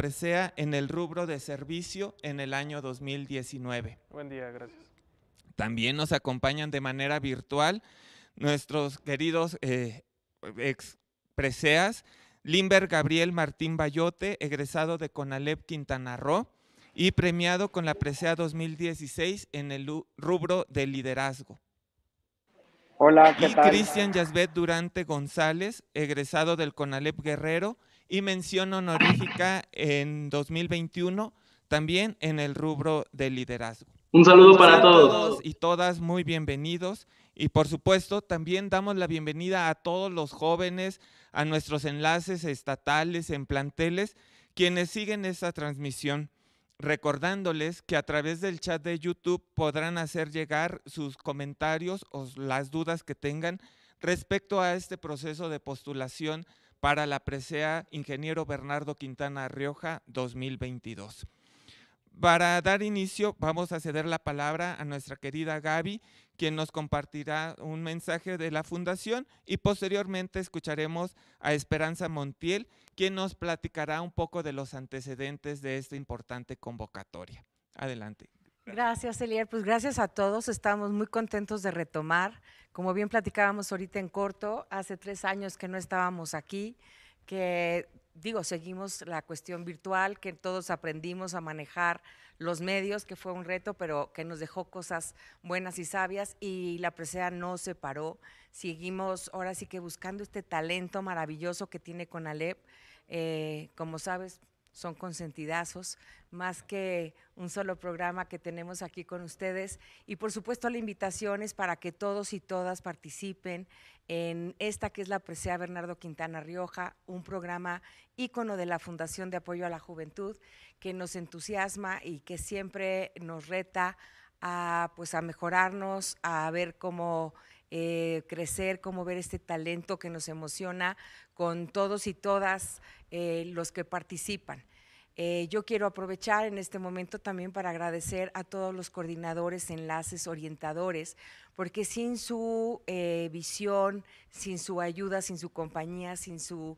presea en el rubro de servicio en el año 2019. Buen día, gracias. También nos acompañan de manera virtual nuestros queridos eh, ex preseas, Limber Gabriel Martín Bayote, egresado de Conalep Quintana Roo y premiado con la presea 2016 en el rubro de liderazgo. Hola, ¿qué y Cristian Yasbet Durante González, egresado del Conalep Guerrero y mención honorífica en 2021 también en el rubro de liderazgo. Un saludo para todos. todos y todas muy bienvenidos. Y por supuesto, también damos la bienvenida a todos los jóvenes, a nuestros enlaces estatales en planteles, quienes siguen esta transmisión, recordándoles que a través del chat de YouTube podrán hacer llegar sus comentarios o las dudas que tengan respecto a este proceso de postulación para la presea Ingeniero Bernardo Quintana Rioja 2022. Para dar inicio, vamos a ceder la palabra a nuestra querida Gaby, quien nos compartirá un mensaje de la Fundación y posteriormente escucharemos a Esperanza Montiel, quien nos platicará un poco de los antecedentes de esta importante convocatoria. Adelante. Gracias, Elier. Pues gracias a todos. Estamos muy contentos de retomar. Como bien platicábamos ahorita en corto, hace tres años que no estábamos aquí, que digo, seguimos la cuestión virtual, que todos aprendimos a manejar los medios, que fue un reto, pero que nos dejó cosas buenas y sabias y la presea no se paró. Seguimos ahora sí que buscando este talento maravilloso que tiene Conalep. Eh, como sabes, son consentidazos, más que un solo programa que tenemos aquí con ustedes. Y por supuesto la invitación es para que todos y todas participen en esta que es la presea Bernardo Quintana Rioja, un programa ícono de la Fundación de Apoyo a la Juventud, que nos entusiasma y que siempre nos reta a, pues, a mejorarnos, a ver cómo eh, crecer, cómo ver este talento que nos emociona con todos y todas eh, los que participan. Eh, yo quiero aprovechar en este momento también para agradecer a todos los coordinadores, enlaces, orientadores, porque sin su visión, sin su ayuda, sin su compañía, sin su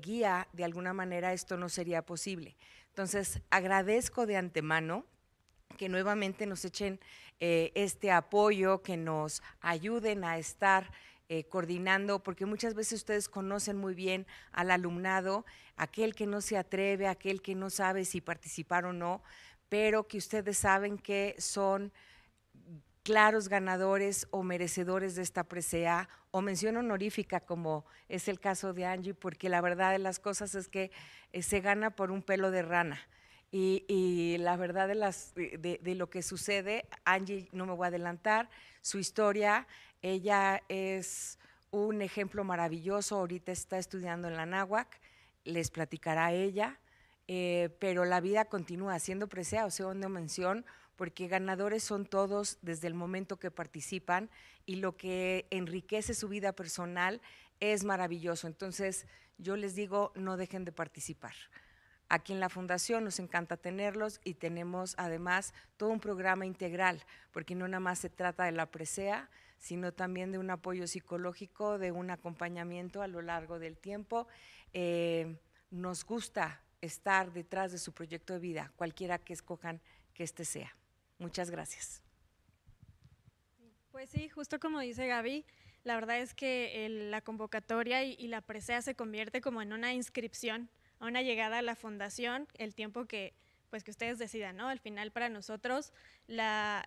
guía, de alguna manera esto no sería posible. Entonces, agradezco de antemano que nuevamente nos echen eh, este apoyo, que nos ayuden a estar eh, coordinando, porque muchas veces ustedes conocen muy bien al alumnado, aquel que no se atreve, aquel que no sabe si participar o no, pero que ustedes saben que son claros ganadores o merecedores de esta presea o mención honorífica, como es el caso de Angie, porque la verdad de las cosas es que eh, se gana por un pelo de rana. Y, la verdad de, lo que sucede, Angie, no me voy a adelantar, su historia, ella es un ejemplo maravilloso, ahorita está estudiando en la náhuac, les platicará ella, eh, pero la vida continúa siendo presea, o sea, donde mención, porque ganadores son todos desde el momento que participan y lo que enriquece su vida personal es maravilloso. Entonces, yo les digo, no dejen de participar aquí en la fundación, nos encanta tenerlos y tenemos además todo un programa integral, porque no nada más se trata de la presea, sino también de un apoyo psicológico, de un acompañamiento a lo largo del tiempo. Eh, nos gusta estar detrás de su proyecto de vida, cualquiera que escojan que este sea. Muchas gracias. Pues sí, justo como dice Gaby, la verdad es que eh, la convocatoria y, y la presea se convierte como en una inscripción una llegada a la fundación, el tiempo que pues que ustedes decidan, ¿no? Al final para nosotros la,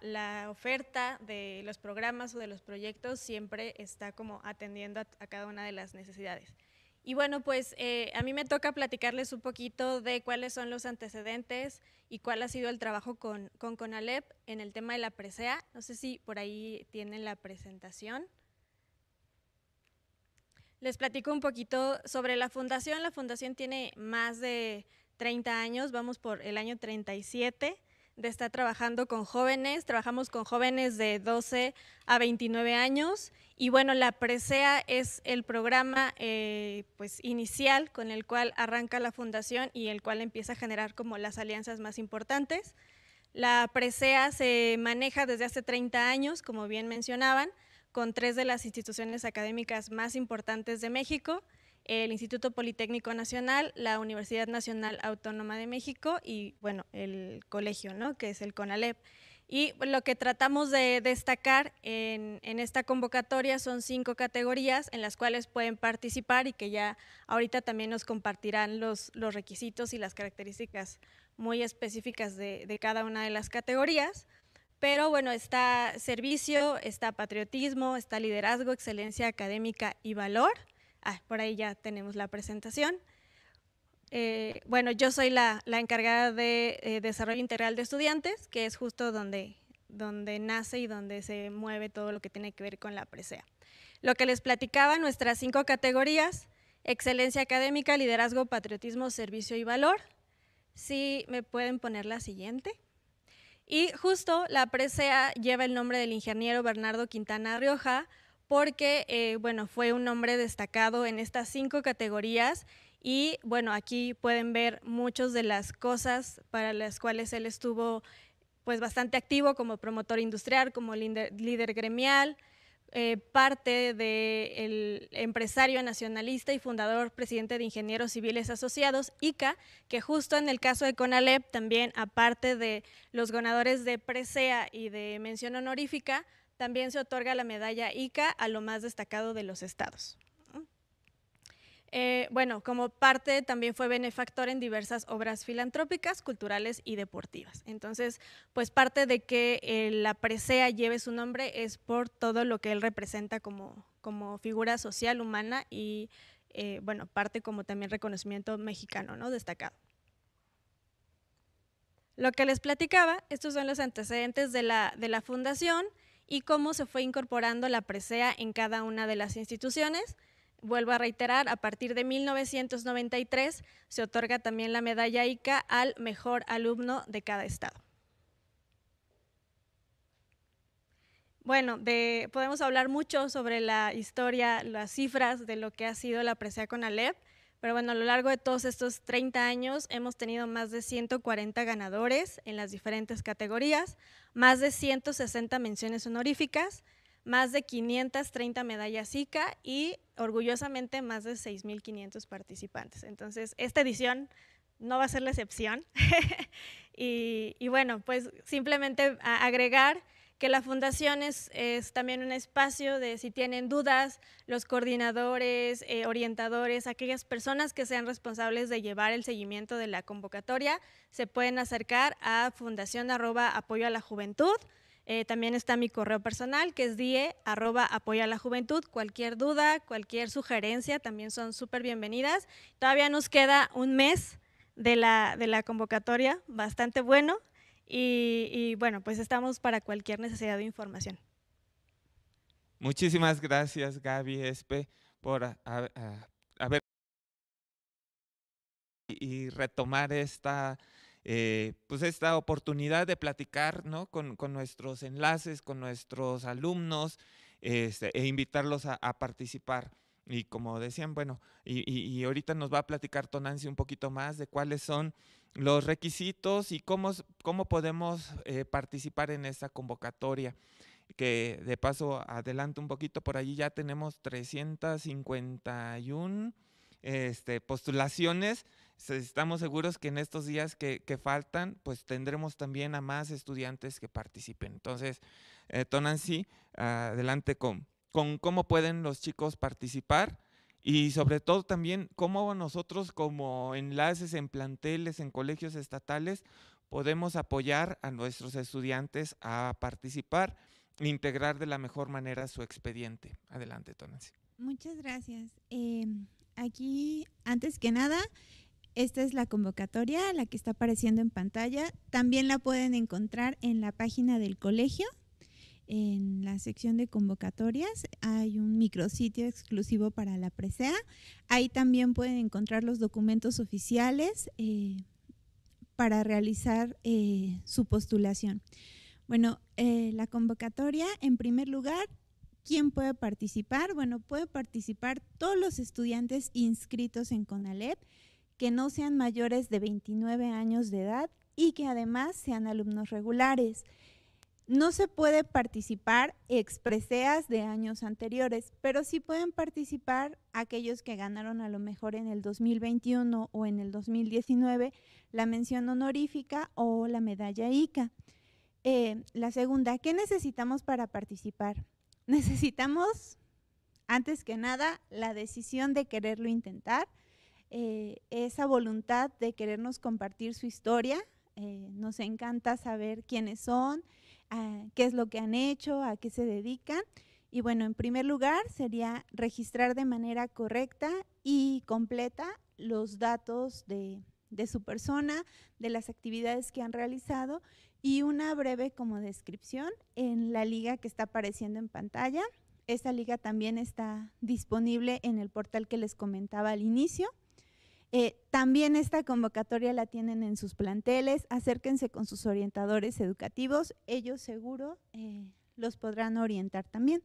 oferta de los programas o de los proyectos siempre está como atendiendo a, cada una de las necesidades. Y bueno, pues eh, a mí me toca platicarles un poquito de cuáles son los antecedentes y cuál ha sido el trabajo con, con Conalep en el tema de la presea. No sé si por ahí tienen la presentación. Les platico un poquito sobre la fundación. La fundación tiene más de 30 años, vamos por el año 37 de estar trabajando con jóvenes. Trabajamos con jóvenes de 12 a 29 años y bueno, la PRESEA es el programa eh, pues inicial con el cual arranca la fundación y el cual empieza a generar como las alianzas más importantes. La PRESEA se maneja desde hace 30 años, como bien mencionaban, con tres de las instituciones académicas más importantes de México, el Instituto Politécnico Nacional, la Universidad Nacional Autónoma de México y, bueno, el colegio, ¿no? Que es el CONALEP. Y lo que tratamos de destacar en, esta convocatoria son cinco categorías en las cuales pueden participar y que ya ahorita también nos compartirán los, requisitos y las características muy específicas de cada una de las categorías. Pero bueno, está servicio, está patriotismo, está liderazgo, excelencia académica y valor. Ah, por ahí ya tenemos la presentación. Eh, bueno, yo soy la, encargada de eh, desarrollo integral de estudiantes, que es justo donde, donde nace y donde se mueve todo lo que tiene que ver con la presea. Lo que les platicaba, nuestras cinco categorías, excelencia académica, liderazgo, patriotismo, servicio y valor. Si me pueden poner la siguiente. Y justo la presea lleva el nombre del ingeniero Bernardo Quintana Rioja porque, eh, fue un hombre destacado en estas cinco categorías y, bueno, aquí pueden ver muchas de las cosas para las cuales él estuvo pues bastante activo como promotor industrial, como líder gremial, eh, parte del empresario nacionalista y fundador presidente de Ingenieros Civiles Asociados, ICA, que justo en el caso de CONALEP también, aparte de los ganadores de presea y de mención honorífica, también se otorga la medalla ICA a lo más destacado de los estados. Eh, bueno, como parte también fue benefactor en diversas obras filantrópicas, culturales y deportivas. Entonces, pues parte de que eh, la presea lleve su nombre es por todo lo que él representa como, figura social, humana y, eh, bueno, parte como también reconocimiento mexicano, ¿no? Destacado. Lo que les platicaba, estos son los antecedentes de la, de la fundación y cómo se fue incorporando la presea en cada una de las instituciones. Vuelvo a reiterar, a partir de 1993 se otorga también la medalla ICA al mejor alumno de cada estado. Bueno, podemos hablar mucho sobre la historia, las cifras de lo que ha sido la presea con Alep, pero bueno, a lo largo de todos estos 30 años hemos tenido más de 140 ganadores en las diferentes categorías, más de 160 menciones honoríficas, más de 530 medallas ICA y orgullosamente más de 6.500 participantes. Entonces, esta edición no va a ser la excepción. y, bueno, pues simplemente agregar que la fundación es, también un espacio de si tienen dudas, los coordinadores, eh, orientadores, aquellas personas que sean responsables de llevar el seguimiento de la convocatoria, se pueden acercar a fundación arroba apoyo a la juventud eh, también está mi correo personal que es die arroba apoya la juventud. Cualquier duda, cualquier sugerencia también son súper bienvenidas. Todavía nos queda un mes de la, de la convocatoria, bastante bueno. Y, bueno, pues estamos para cualquier necesidad de información. Muchísimas gracias, Gaby Espe, por a, haber y retomar esta eh, pues esta oportunidad de platicar ¿no? con, con, nuestros enlaces, con nuestros alumnos este, e invitarlos a, participar. Y como decían, bueno, y, y, ahorita nos va a platicar Tonancy un poquito más de cuáles son los requisitos y cómo, cómo podemos eh, participar en esta convocatoria que de paso adelante un poquito, por allí ya tenemos 351 este, postulaciones estamos seguros que en estos días que, que faltan, pues tendremos también a más estudiantes que participen. Entonces, eh, Tonancy, adelante con, con cómo pueden los chicos participar y sobre todo también cómo nosotros como enlaces en planteles, en colegios estatales, podemos apoyar a nuestros estudiantes a participar e integrar de la mejor manera su expediente. Adelante, Tonancy. Muchas gracias. Em, aquí, antes que nada, esta es la convocatoria, la que está apareciendo en pantalla. También la pueden encontrar en la página del colegio. En la sección de convocatorias hay un micrositio exclusivo para la presea. Ahí también pueden encontrar los documentos oficiales eh, para realizar eh, su postulación. Bueno, eh, la convocatoria, en primer lugar, ¿quién puede participar? Bueno, puede participar todos los estudiantes inscritos en CONALEP que no sean mayores de 29 años de edad y que además sean alumnos regulares. No se puede participar expreseas de años anteriores, pero sí pueden participar aquellos que ganaron a lo mejor en el 2021 o en el 2019 la mención honorífica o la medalla ICA. Eh, la segunda, ¿qué necesitamos para participar? Necesitamos, antes que nada, la decisión de quererlo intentar, eh, esa voluntad de querernos compartir su historia. Eh, nos encanta saber quiénes son, ah, qué es lo que han hecho, a qué se dedican. Y bueno, en primer lugar sería registrar de manera correcta y completa los datos de, de su persona, de las actividades que han realizado y una breve como descripción en la liga que está apareciendo en pantalla. Esta liga también está disponible en el portal que les comentaba al inicio. Eh, también esta convocatoria la tienen en sus planteles, acérquense con sus orientadores educativos, ellos seguro eh, los podrán orientar también.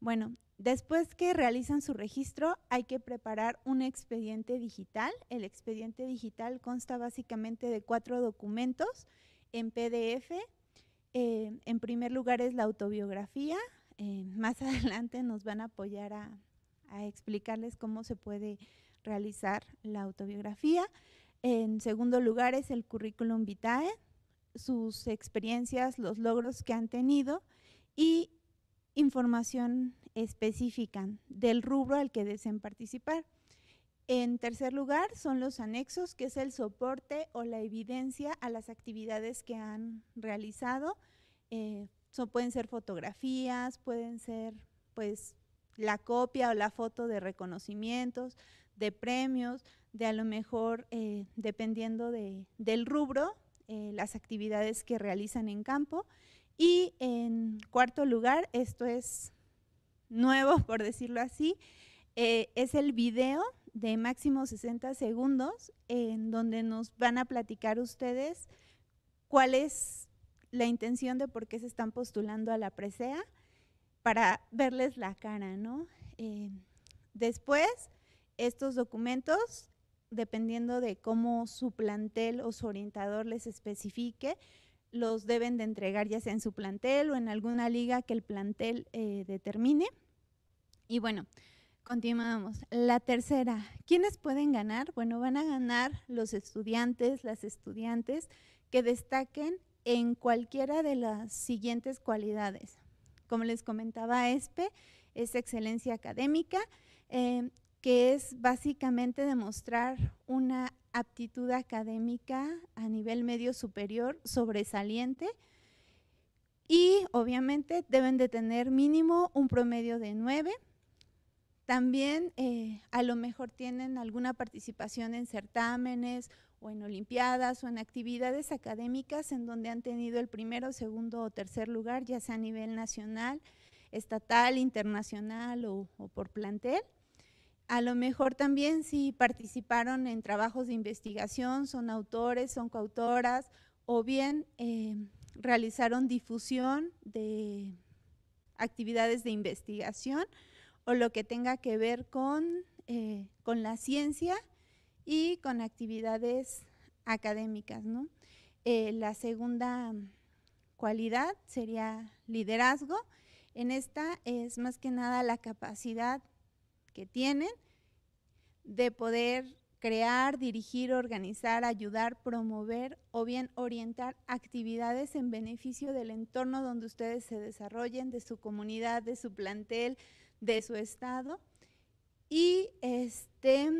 Bueno, después que realizan su registro hay que preparar un expediente digital. El expediente digital consta básicamente de cuatro documentos en PDF. Eh, en primer lugar es la autobiografía, más adelante nos van a apoyar a explicarles cómo se puede realizar la autobiografía. En segundo lugar es el currículum vitae, sus experiencias, los logros que han tenido y información específica del rubro al que deseen participar. En tercer lugar son los anexos, que es el soporte o la evidencia a las actividades que han realizado. Eh, pueden ser fotografías, pueden ser pues la copia o la foto de reconocimientos, de premios, de a lo mejor, eh, dependiendo del rubro, eh, las actividades que realizan en campo. Y en cuarto lugar, esto es nuevo, por decirlo así, eh, es el video de máximo 60 segundos, en donde nos van a platicar ustedes cuál es la intención de por qué se están postulando a la presea, para verles la cara, ¿no? después, estos documentos, dependiendo de cómo su plantel o su orientador les especifique, los deben de entregar ya sea en su plantel o en alguna liga que el plantel eh, determine. Y bueno, continuamos. La tercera, ¿quiénes pueden ganar? Bueno, van a ganar los estudiantes, las estudiantes que destaquen en cualquiera de las siguientes cualidades. Como les comentaba, ESPE e es excelencia académica. Eh, que es básicamente demostrar una aptitud académica a nivel medio superior sobresaliente y obviamente deben de tener mínimo un promedio de nueve. También eh, a lo mejor tienen alguna participación en certámenes o en olimpiadas o en actividades académicas en donde han tenido el primero, segundo o tercer lugar, ya sea a nivel nacional, estatal, internacional o por plantel. A lo mejor también si participaron en trabajos de investigación, son autores, son coautoras, o bien eh, realizaron difusión de actividades de investigación o lo que tenga que ver con, eh, con la ciencia y con actividades académicas. ¿no? Eh, la segunda cualidad sería liderazgo. En esta es más que nada la capacidad que tienen de poder crear, dirigir, organizar, ayudar, promover o bien orientar actividades en beneficio del entorno donde ustedes se desarrollen, de su comunidad, de su plantel, de su estado y este,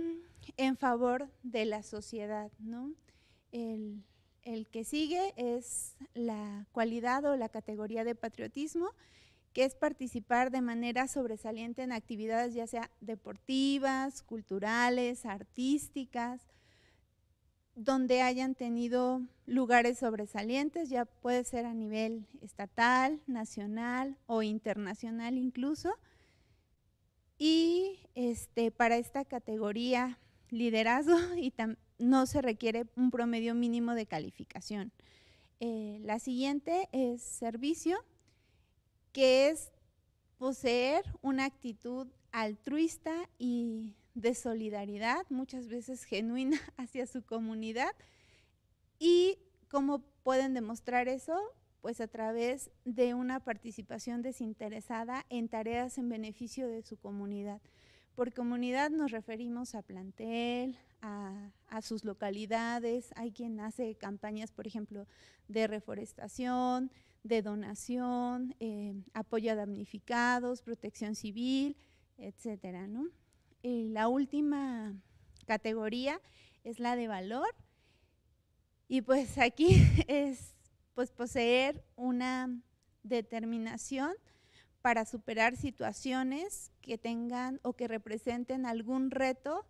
en favor de la sociedad. ¿no? el que sigue es la cualidad o la categoría de patriotismo que es participar de manera sobresaliente en actividades ya sea deportivas, culturales, artísticas, donde hayan tenido lugares sobresalientes, ya puede ser a nivel estatal, nacional o internacional incluso. Y este, para esta categoría liderazgo y no se requiere un promedio mínimo de calificación. Eh, la siguiente es servicio que es poseer una actitud altruista y de solidaridad, muchas veces genuina hacia su comunidad. ¿Y cómo pueden demostrar eso? Pues a través de una participación desinteresada en tareas en beneficio de su comunidad. Por comunidad nos referimos a plantel, a, sus localidades, hay quien hace campañas, por ejemplo, de reforestación, de donación, eh, apoyo a damnificados, protección civil, etcétera. ¿no? la última categoría es la de valor. Y pues aquí es pues poseer una determinación para superar situaciones que tengan o que representen algún reto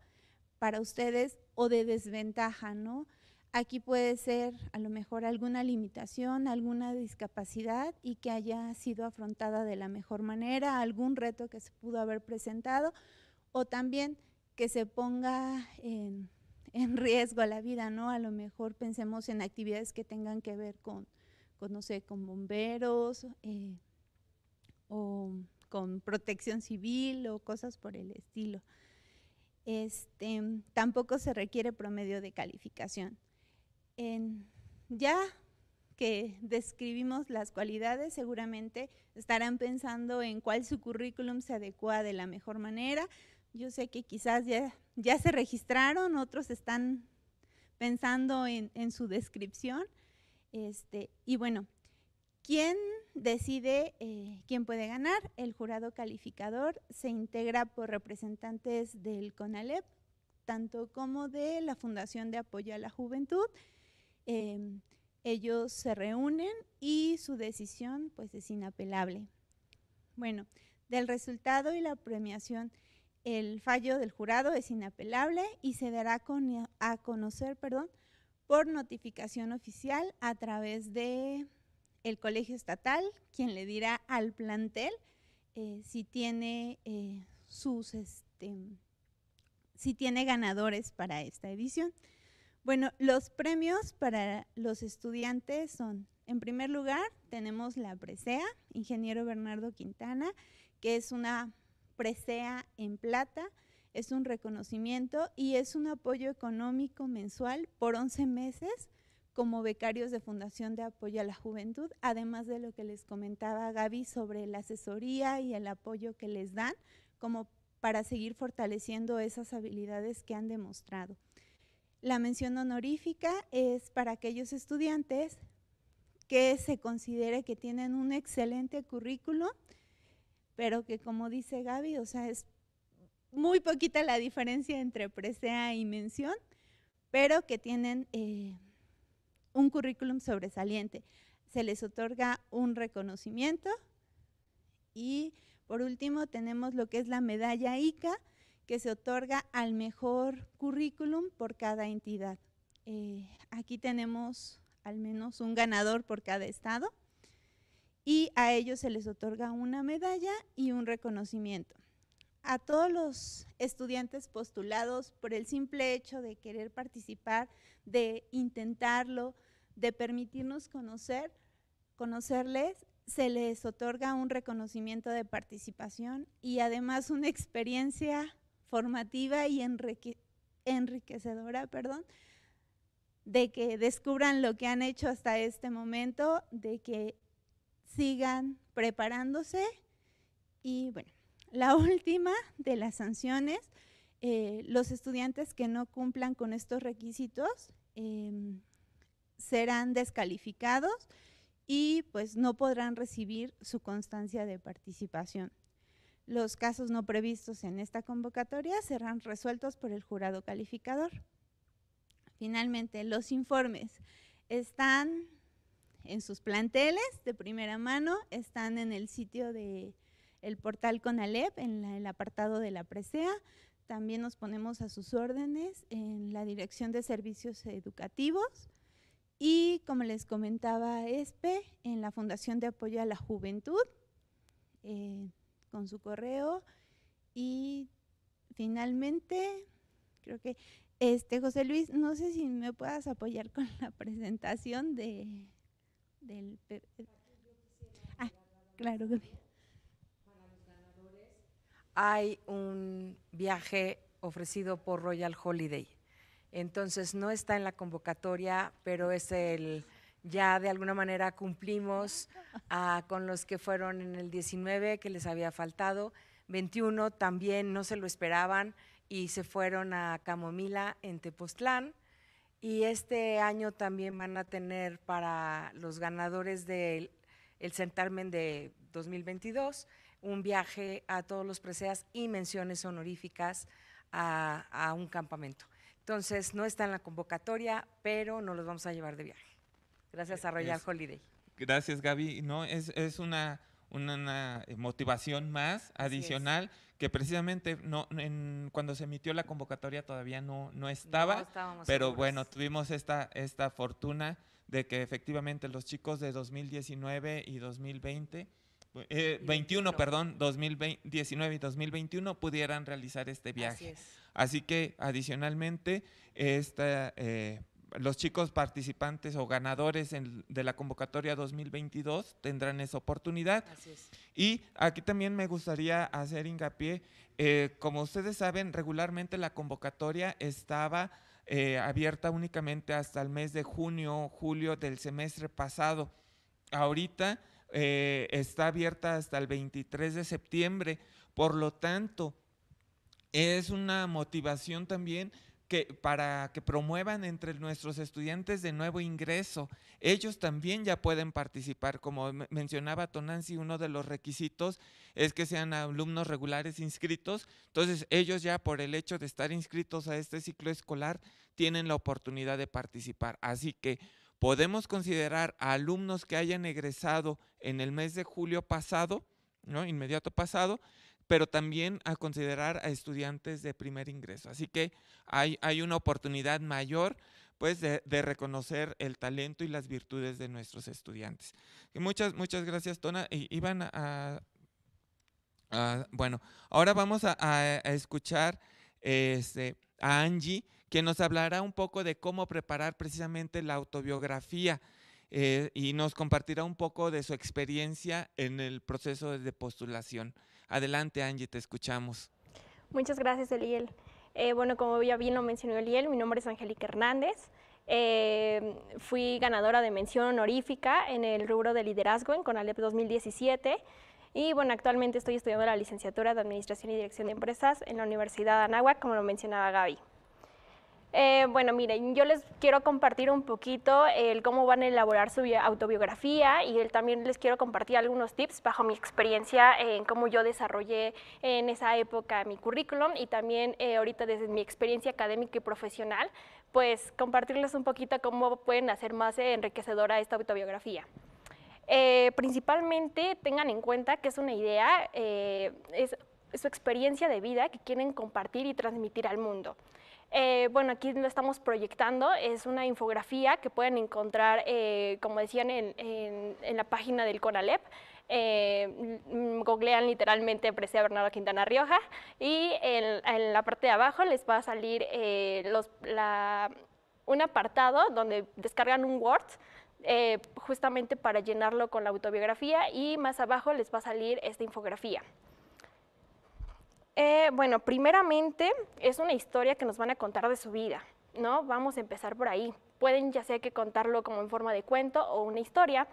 para ustedes o de desventaja, ¿no? Aquí puede ser a lo mejor alguna limitación, alguna discapacidad y que haya sido afrontada de la mejor manera, algún reto que se pudo haber presentado o también que se ponga en, riesgo riesgo la vida, ¿no? A lo mejor pensemos en actividades que tengan que ver con, no sé, con bomberos eh, o con protección civil o cosas por el estilo. Este, tampoco se requiere promedio de calificación ya que describimos las cualidades, seguramente estarán pensando en cuál su currículum se adecua de la mejor manera. Yo sé que quizás ya, ya se registraron, otros están pensando en, su descripción. Este, y bueno, ¿quién decide eh, quién puede ganar? El jurado calificador se integra por representantes del CONALEP, tanto como de la Fundación de Apoyo a la Juventud, Em, ellos se reúnen y su decisión pues es inapelable. Bueno, del resultado y la premiación, el fallo del jurado es inapelable y se dará a conocer perdón, por notificación oficial a través de el colegio estatal, quien le dirá al plantel eh, si tiene eh, sus este, si tiene ganadores para esta edición. Bueno, los premios para los estudiantes son, en primer lugar, tenemos la presea, ingeniero Bernardo Quintana, que es una presea en plata, es un reconocimiento y es un apoyo económico mensual por 11 meses como becarios de Fundación de Apoyo a la Juventud, además de lo que les comentaba Gaby sobre la asesoría y el apoyo que les dan como para seguir fortaleciendo esas habilidades que han demostrado. La mención honorífica es para aquellos estudiantes que se considere que tienen un excelente currículum, pero que como dice Gaby, o sea, es muy poquita la diferencia entre presea y mención, pero que tienen eh, un currículum sobresaliente. Se les otorga un reconocimiento y por último tenemos lo que es la medalla ICA, que se otorga al mejor currículum por cada entidad. Eh, aquí tenemos al menos un ganador por cada estado y a ellos se les otorga una medalla y un reconocimiento. A todos los estudiantes postulados por el simple hecho de querer participar, de intentarlo, de permitirnos conocer, conocerles, se les otorga un reconocimiento de participación y además una experiencia formativa y enriquecedora, perdón, de que descubran lo que han hecho hasta este momento, de que sigan preparándose y bueno, la última de las sanciones, eh, los estudiantes que no cumplan con estos requisitos em, serán descalificados y pues no podrán recibir su constancia de participación. Los casos no previstos en esta convocatoria serán resueltos por el jurado calificador. Finalmente, los informes están en sus planteles de primera mano, están en el sitio del el portal CONALEP, en el apartado de la presea, también nos ponemos a sus órdenes en la Dirección de Servicios Educativos y, como les comentaba ESPE, en la Fundación de Apoyo a la Juventud, eh, con su correo y finalmente creo que este José Luis, no sé si me puedas apoyar con la presentación de del Ah, claro que hay un viaje ofrecido por Royal Holiday. Entonces no está en la convocatoria, pero es el ya de alguna manera cumplimos ah, con los que fueron en el 19, que les había faltado. 21 también no se lo esperaban y se fueron a Camomila en Tepoztlán. Y este año también van a tener para los ganadores del el de 2022 un viaje a todos los preseas y menciones honoríficas a, a un campamento. Entonces, no está en la convocatoria, pero no los vamos a llevar de viaje. Gracias a eh, Royal Holiday. Gracias, Gaby. No, es, una, una, motivación más adicional que precisamente no, cuando se emitió la convocatoria todavía no, no estaba, pero bueno, tuvimos esta, esta fortuna de que efectivamente los chicos de 2019 y 2020 eh, 21, perdón, 2019 y 2021 pudieran realizar este viaje. Así, Así que adicionalmente, esta, eh, los chicos participantes o ganadores de la convocatoria 2022 tendrán esa oportunidad. Y aquí también me gustaría hacer hincapié, eh, como ustedes saben, regularmente la convocatoria estaba eh, abierta únicamente hasta el mes de junio, julio del semestre pasado. Ahorita eh, está abierta hasta el 23 de septiembre, por lo tanto, es una motivación también que, para que promuevan entre nuestros estudiantes de nuevo ingreso. Ellos también ya pueden participar. Como mencionaba Tonansi, uno de los requisitos es que sean alumnos regulares inscritos. Entonces, ellos ya por el hecho de estar inscritos a este ciclo escolar tienen la oportunidad de participar. Así que podemos considerar a alumnos que hayan egresado en el mes de julio pasado, ¿no? inmediato pasado, pero también a considerar a estudiantes de primer ingreso. Así que hay, una oportunidad mayor pues de, reconocer el talento y las virtudes de nuestros estudiantes. muchas, muchas gracias, Tona. iban ah, ah, bueno, ahora vamos a, escuchar este, a Angie, que nos hablará un poco de cómo preparar precisamente la autobiografía eh, y nos compartirá un poco de su experiencia en el proceso de postulación. Adelante, Angie, te escuchamos. Muchas gracias, Eliel. Eh, bueno, como ya bien lo mencionó Eliel, mi nombre es Angélica Hernández. Eh, fui ganadora de mención honorífica en el rubro de liderazgo en CONALEP 2017. Y bueno, actualmente estoy estudiando la licenciatura de Administración y Dirección de Empresas en la Universidad de Anáhuac, como lo mencionaba Gaby. Eh, bueno, miren, yo les quiero compartir un poquito cómo van a elaborar su autobiografía y también les quiero compartir algunos tips bajo mi experiencia en cómo yo desarrollé en esa época mi currículum y también eh, ahorita desde mi experiencia académica y profesional, pues compartirles un poquito cómo pueden hacer más enriquecedora esta autobiografía. Eh, principalmente tengan en cuenta que es una idea, es su experiencia de vida que quieren compartir y transmitir al mundo. Eh, bueno, aquí lo estamos proyectando, es una infografía que pueden encontrar, eh, como decían, en, la página del CONALEP. Eh, googlean literalmente Presea Bernardo Quintana Rioja y en, la parte de abajo les va a salir un apartado donde descargan un Word justamente para llenarlo con la autobiografía y más abajo les va a salir esta infografía. Eh, bueno, primeramente es una historia que nos van a contar de su vida, ¿no? Vamos a empezar por ahí. Pueden ya sea que contarlo como en forma de cuento o una historia.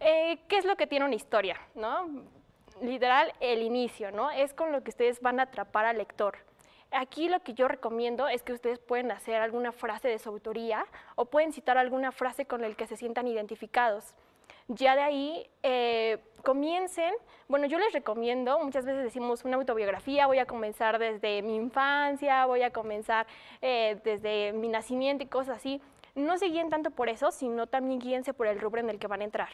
Eh, ¿Qué es lo que tiene una historia, no? Literal, el inicio, ¿no? Es con lo que ustedes van a atrapar al lector. Aquí lo que yo recomiendo es que ustedes pueden hacer alguna frase de su autoría o pueden citar alguna frase con la que se sientan identificados. Ya de ahí... Eh, comiencen, bueno, yo les recomiendo, muchas veces decimos una autobiografía, voy a comenzar desde mi infancia, voy a comenzar eh, desde mi nacimiento y cosas así. No se guíen tanto por eso, sino también guíense por el rubro en el que van a entrar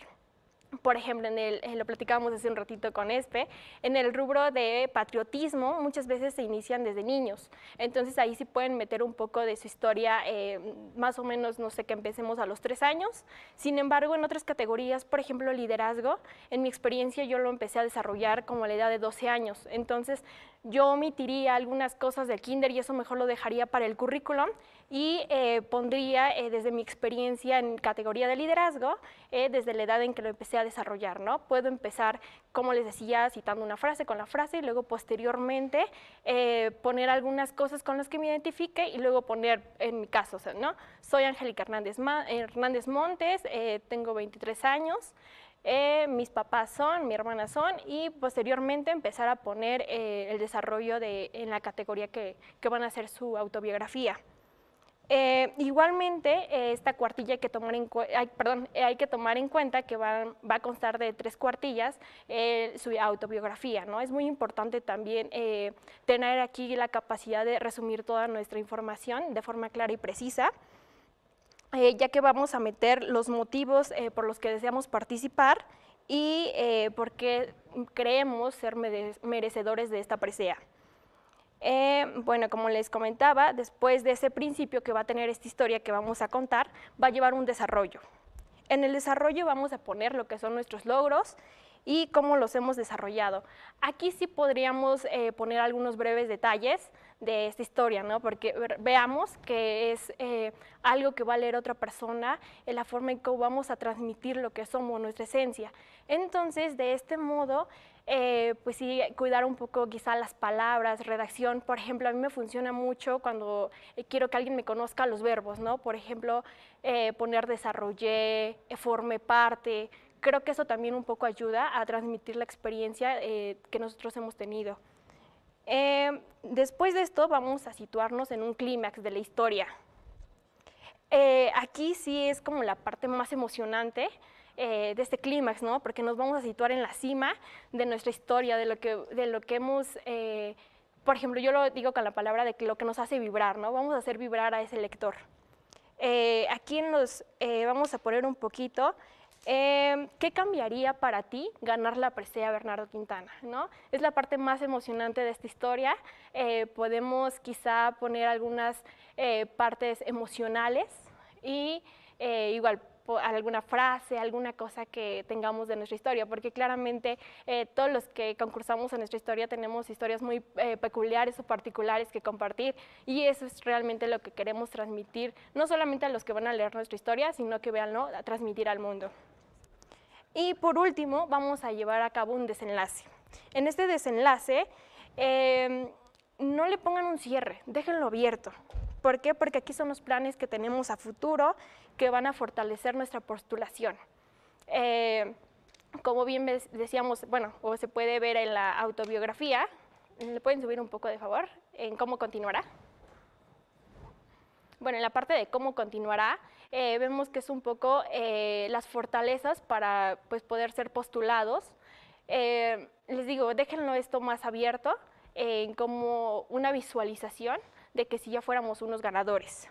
por ejemplo, en el, eh, lo platicábamos hace un ratito con Espe, en el rubro de patriotismo muchas veces se inician desde niños, entonces ahí sí pueden meter un poco de su historia, eh, más o menos, no sé, que empecemos a los tres años, sin embargo, en otras categorías, por ejemplo, liderazgo, en mi experiencia yo lo empecé a desarrollar como a la edad de 12 años, entonces yo omitiría algunas cosas del kinder y eso mejor lo dejaría para el currículum y eh, pondría eh, desde mi experiencia en categoría de liderazgo, eh, desde la edad en que lo empecé a desarrollar, ¿no? Puedo empezar, como les decía, citando una frase con la frase y luego posteriormente poner algunas cosas con las que me identifique y luego poner, en mi caso, ¿no? Soy Angélica Hernández, Hernández Montes, tengo 23 años. mis papás son, mi hermana son, y posteriormente empezar a poner el desarrollo de, en la categoría que, que van a hacer su autobiografía. Eh, igualmente, eh, esta cuartilla eh, hay que tomar en, cuenta que va, a constar de tres cuartillas eh, su autobiografía, ¿no? Es muy importante también tener aquí la capacidad de resumir toda nuestra información de forma clara y precisa. ya que vamos a meter los motivos por los que deseamos participar y por qué creemos ser merecedores de esta presea. Eh, bueno, como les comentaba, después de ese principio que va a tener esta historia que vamos a contar, va a llevar un desarrollo. En el desarrollo vamos a poner lo que son nuestros logros y cómo los hemos desarrollado. Aquí sí podríamos eh, poner algunos breves detalles de esta historia, ¿no? Porque veamos que es eh, algo que va a leer otra persona, en la forma en que vamos a transmitir lo que somos, nuestra esencia. Entonces, de este modo, eh, pues sí, cuidar un poco quizá las palabras, redacción. Por ejemplo, a mí me funciona mucho cuando eh, quiero que alguien me conozca los verbos, ¿no? Por ejemplo, poner desarrollé, formé parte. Creo que eso también un poco ayuda a transmitir la experiencia que nosotros hemos tenido. Eh, después de esto vamos a situarnos en un clímax de la historia. Eh, aquí sí es como la parte más emocionante eh, de este clímax, ¿no? Porque nos vamos a situar en la cima de nuestra historia, de lo que, de lo que hemos, eh, por ejemplo, yo lo digo con la palabra de que lo que nos hace vibrar, ¿no? Vamos a hacer vibrar a ese lector. aquí nos vamos a poner un poquito Em, ¿Qué cambiaría para ti ganar la presea Bernardo Quintana? ¿no? Es la parte más emocionante de esta historia. Eh, podemos quizá poner algunas eh, partes emocionales y eh, igual alguna frase, alguna cosa que tengamos de nuestra historia, porque claramente todos los que concursamos en nuestra historia tenemos historias muy peculiares o particulares que compartir y eso es realmente lo que queremos transmitir, no solamente a los que van a leer nuestra historia, sino que vean transmitir al mundo. Y por último, vamos a llevar a cabo un desenlace. En este desenlace, em, no le pongan un cierre, déjenlo abierto. ¿Por qué? Porque aquí son los planes que tenemos a futuro que van a fortalecer nuestra postulación. Eh, como bien decíamos, bueno, o se puede ver en la autobiografía, ¿le pueden subir un poco de favor en cómo continuará? Bueno, en la parte de cómo continuará, eh, vemos que es un poco eh, las fortalezas para pues, poder ser postulados. Eh, les digo, déjenlo esto más abierto, como una visualización de que si ya fuéramos unos ganadores.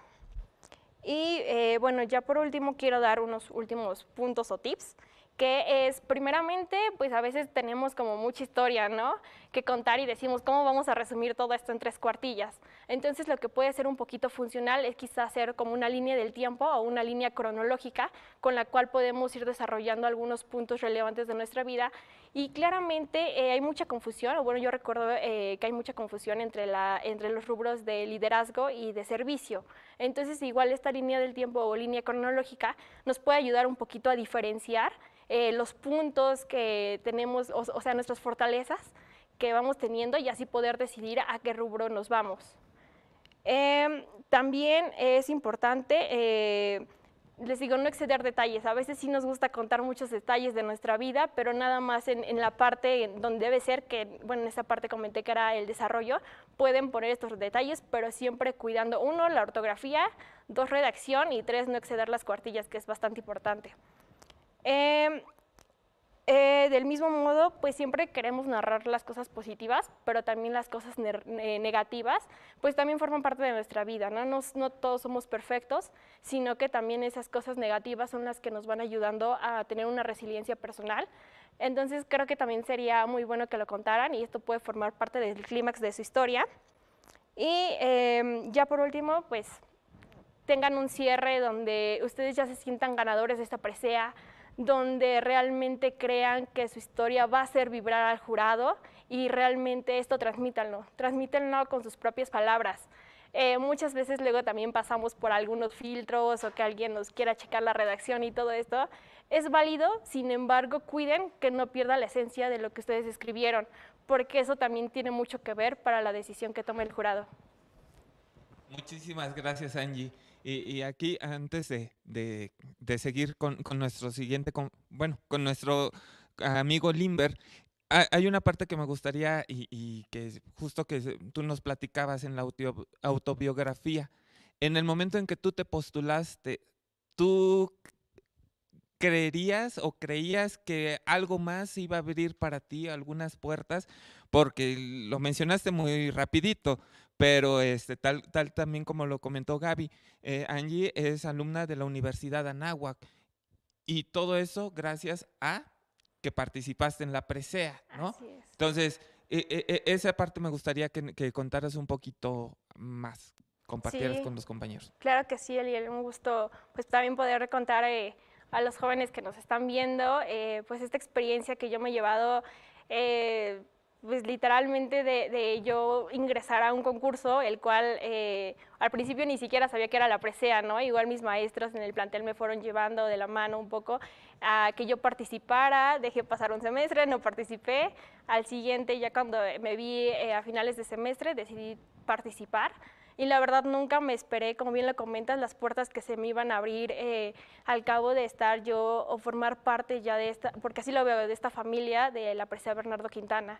Y eh, bueno, ya por último quiero dar unos últimos puntos o tips que es primeramente, pues a veces tenemos como mucha historia, ¿no? Que contar y decimos, ¿cómo vamos a resumir todo esto en tres cuartillas? Entonces lo que puede ser un poquito funcional es quizás hacer como una línea del tiempo o una línea cronológica con la cual podemos ir desarrollando algunos puntos relevantes de nuestra vida y claramente eh, hay mucha confusión, o bueno, yo recuerdo eh, que hay mucha confusión entre, la, entre los rubros de liderazgo y de servicio. Entonces, igual esta línea del tiempo o línea cronológica nos puede ayudar un poquito a diferenciar eh, los puntos que tenemos, o, sea, nuestras fortalezas que vamos teniendo y así poder decidir a qué rubro nos vamos. Em, también es importante les digo, no exceder detalles. A veces sí nos gusta contar muchos detalles de nuestra vida, pero nada más en, la parte donde debe ser, que bueno, en esa parte comenté que era el desarrollo, pueden poner estos detalles, pero siempre cuidando, uno, la ortografía, dos, redacción y tres, no exceder las cuartillas, que es bastante importante. Em, eh, del mismo modo, pues siempre queremos narrar las cosas positivas, pero también las cosas eh, negativas, pues también forman parte de nuestra vida, ¿no? todos somos perfectos, sino que también esas cosas negativas son las que nos van ayudando a tener una resiliencia personal. Entonces creo que también sería muy bueno que lo contaran y esto puede formar parte del clímax de su historia. Y em, ya por último, pues tengan un cierre donde ustedes ya se sientan ganadores de esta presea, donde realmente crean que su historia va a hacer vibrar al jurado y realmente esto transmítanlo, transmítanlo con sus propias palabras. Eh, muchas veces luego también pasamos por algunos filtros o que alguien nos quiera checar la redacción y todo esto. Es válido, sin embargo, cuiden que no pierda la esencia de lo que ustedes escribieron, porque eso también tiene mucho que ver para la decisión que tome el jurado. Muchísimas gracias, Angie. Y, aquí, antes de, seguir con, nuestro siguiente, con, bueno, con nuestro amigo Limber, hay una parte que me gustaría y, y que justo que tú nos platicabas en la autobiografía. En el momento en que tú te postulaste, ¿tú creerías o creías que algo más iba a abrir para ti algunas puertas? Porque lo mencionaste muy rapidito, pero este, tal, tal también como lo comentó Gaby, eh, Angie es alumna de la Universidad Anáhuac. Y todo eso gracias a que participaste en la presea, ¿no? Entonces, e, e, e, esa parte me gustaría que, contaras un poquito más, compartieras con los compañeros. Claro que sí, Eliel, un gusto pues también poder contar eh, a los jóvenes que nos están viendo, eh, pues esta experiencia que yo me he llevado pues literalmente de, yo ingresar a un concurso, el cual eh, al principio ni siquiera sabía que era la presea, ¿no? Igual mis maestros en el plantel me fueron llevando de la mano un poco a que yo participara, dejé pasar un semestre, no participé, al siguiente ya cuando me vi eh, a finales de semestre decidí participar y la verdad nunca me esperé, como bien lo comentas, las puertas que se me iban a abrir eh, al cabo de estar yo o formar parte ya de esta, porque así lo veo, de esta familia de la presea Bernardo Quintana.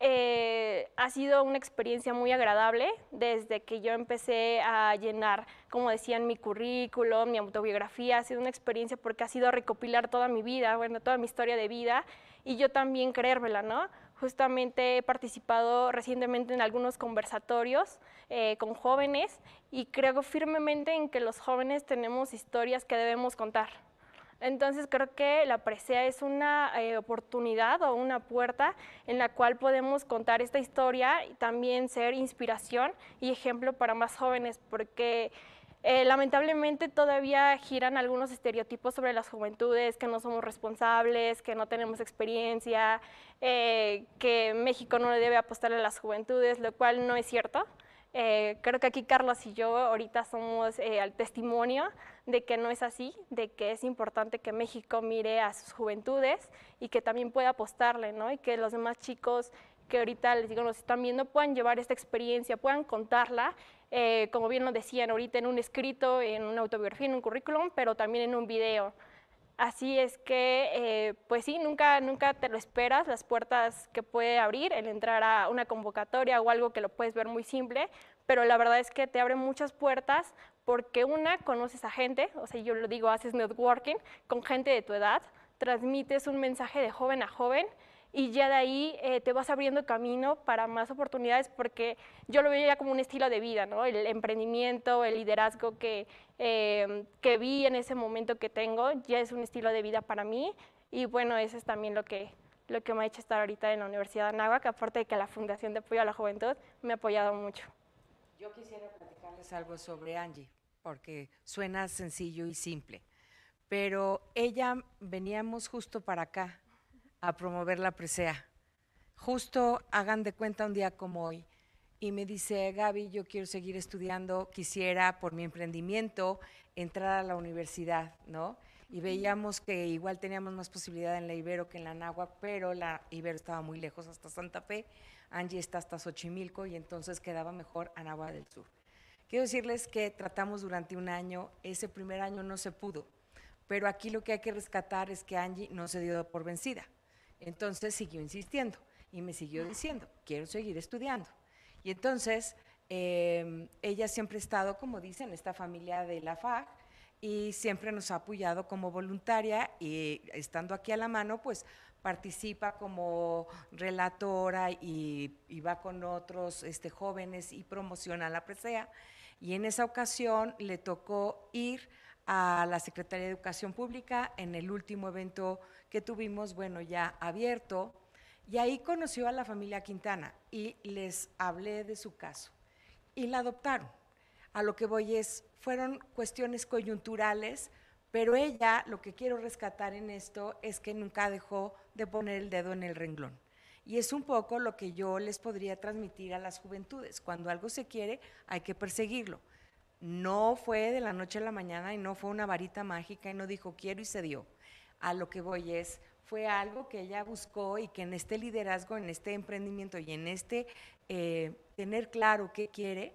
Eh, ha sido una experiencia muy agradable desde que yo empecé a llenar, como decían, mi currículum, mi autobiografía. Ha sido una experiencia porque ha sido recopilar toda mi vida, bueno, toda mi historia de vida y yo también creérmela, ¿no? Justamente he participado recientemente en algunos conversatorios eh, con jóvenes y creo firmemente en que los jóvenes tenemos historias que debemos contar. Entonces creo que la presea es una eh, oportunidad o una puerta en la cual podemos contar esta historia y también ser inspiración y ejemplo para más jóvenes, porque eh, lamentablemente todavía giran algunos estereotipos sobre las juventudes, que no somos responsables, que no tenemos experiencia, eh, que México no le debe apostar a las juventudes, lo cual no es cierto. creo que aquí Carlos y yo ahorita somos al testimonio de que no es así, de que es importante que México mire a sus juventudes y que también pueda apostarle, ¿no? Y que los demás chicos que ahorita les digo, nos están viendo, puedan llevar esta experiencia, puedan contarla, eh, como bien lo decían ahorita, en un escrito, en una autobiografía, en un currículum, pero también en un video. Así es que, eh, pues sí, nunca, nunca te lo esperas, las puertas que puede abrir, el entrar a una convocatoria o algo que lo puedes ver muy simple, pero la verdad es que te abre muchas puertas porque una, conoces a gente, o sea, yo lo digo, haces networking con gente de tu edad, transmites un mensaje de joven a joven y ya de ahí eh, te vas abriendo camino para más oportunidades porque yo lo veo ya como un estilo de vida, ¿no? El emprendimiento, el liderazgo que, em, que vi en ese momento que tengo ya es un estilo de vida para mí y bueno, eso es también lo que, lo que me ha hecho estar ahorita en la Universidad de Anáhuac, aparte de que la Fundación de Apoyo a la Juventud me ha apoyado mucho. Yo quisiera platicarles algo sobre Angie porque suena sencillo y simple. Pero ella veníamos justo para acá a promover la presea. Justo hagan de cuenta un día como hoy. Y me dice, Gaby, yo quiero seguir estudiando, quisiera por mi emprendimiento entrar a la universidad, ¿no? Y veíamos que igual teníamos más posibilidad en la Ibero que en la Nahua, pero la Ibero estaba muy lejos hasta Santa Fe, Angie está hasta Xochimilco y entonces quedaba mejor a Nahua del Sur. Quiero decirles que tratamos durante un año, ese primer año no se pudo, pero aquí lo que hay que rescatar es que Angie no se dio por vencida. Entonces siguió insistiendo y me siguió diciendo, quiero seguir estudiando. Y entonces em, ella siempre ha estado, como dicen, esta familia de la FAG y siempre nos ha apoyado como voluntaria y estando aquí a la mano, pues participa como relatora y, va con otros este, jóvenes y promociona la presea. Y en esa ocasión le tocó ir a la Secretaría de Educación Pública en el último evento que tuvimos, bueno, ya abierto, y ahí conoció a la familia Quintana y les hablé de su caso y la adoptaron. A lo que voy es, fueron cuestiones coyunturales, pero ella lo que quiero rescatar en esto es que nunca dejó de poner el dedo en el renglón. Y es un poco lo que yo les podría transmitir a las juventudes. Cuando algo se quiere, hay que perseguirlo. No fue de la noche a la mañana y no fue una varita mágica y no dijo quiero y se dio. A lo que voy es, fue algo que ella buscó y que en este liderazgo, en este emprendimiento y en este eh, tener claro qué quiere,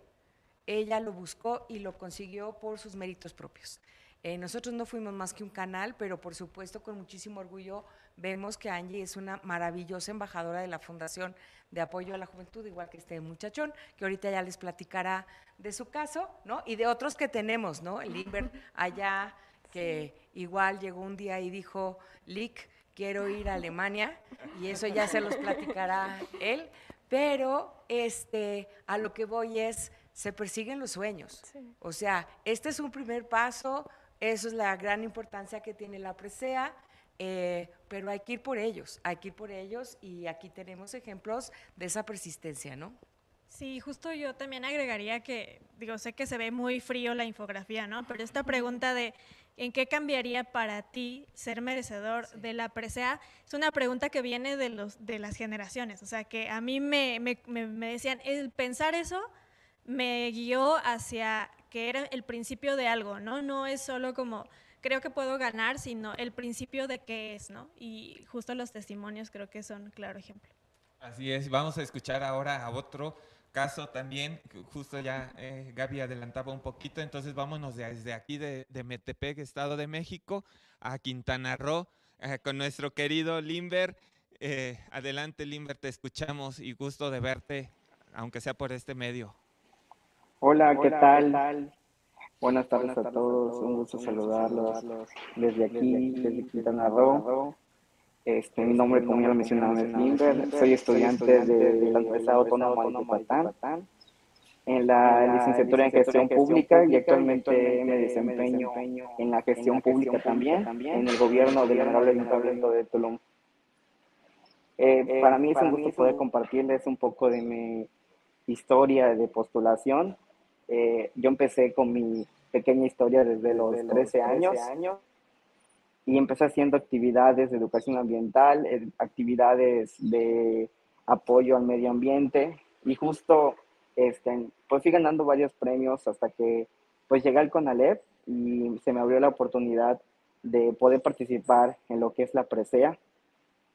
ella lo buscó y lo consiguió por sus méritos propios. Eh, nosotros no fuimos más que un canal, pero por supuesto con muchísimo orgullo Vemos que Angie es una maravillosa embajadora de la Fundación de Apoyo a la Juventud, igual que este muchachón, que ahorita ya les platicará de su caso, ¿no? Y de otros que tenemos, ¿no? El Iber, allá, que igual llegó un día y dijo, Lick, quiero ir a Alemania, y eso ya se los platicará él. Pero este, a lo que voy es, se persiguen los sueños. O sea, este es un primer paso, eso es la gran importancia que tiene la presea, eh, pero hay que ir por ellos, hay que ir por ellos y aquí tenemos ejemplos de esa persistencia, ¿no? Sí, justo yo también agregaría que, digo, sé que se ve muy frío la infografía, ¿no? Pero esta pregunta de ¿en qué cambiaría para ti ser merecedor de la presea? Es una pregunta que viene de, los, de las generaciones, o sea, que a mí me, me decían, el pensar eso me guió hacia que era el principio de algo, ¿no? No es solo como creo que puedo ganar, sino el principio de qué es, ¿no? Y justo los testimonios creo que son claro ejemplo. Así es, vamos a escuchar ahora a otro caso también, justo ya eh, Gaby adelantaba un poquito, entonces vámonos desde aquí de, Metepec, Estado de México, a Quintana Roo, eh, con nuestro querido Limber. Eh, adelante Limber, te escuchamos y gusto de verte, aunque sea por este medio. Hola, ¿qué, tal? Buenas tardes, a, todos. un gusto saludarlos. desde aquí, desde, Quintana Roo. Este, mi este, nombre, como ya lo mencionaba, es Limber. Soy estudiante de, la Universidad Autónoma de Yucatán en la, licenciatura en gestión, pública, y actualmente, me, desempeño en la gestión, pública, también, en el gobierno del Honorable Ayuntamiento de Tulum. Eh, eh, para mí es un gusto poder compartirles un poco de mi historia de postulación eh, yo empecé con mi pequeña historia desde los, 13, años, y empecé haciendo actividades de educación ambiental, eh, actividades de apoyo al medio ambiente y justo este, pues fui ganando varios premios hasta que pues llegué al CONALEP y se me abrió la oportunidad de poder participar en lo que es la presea.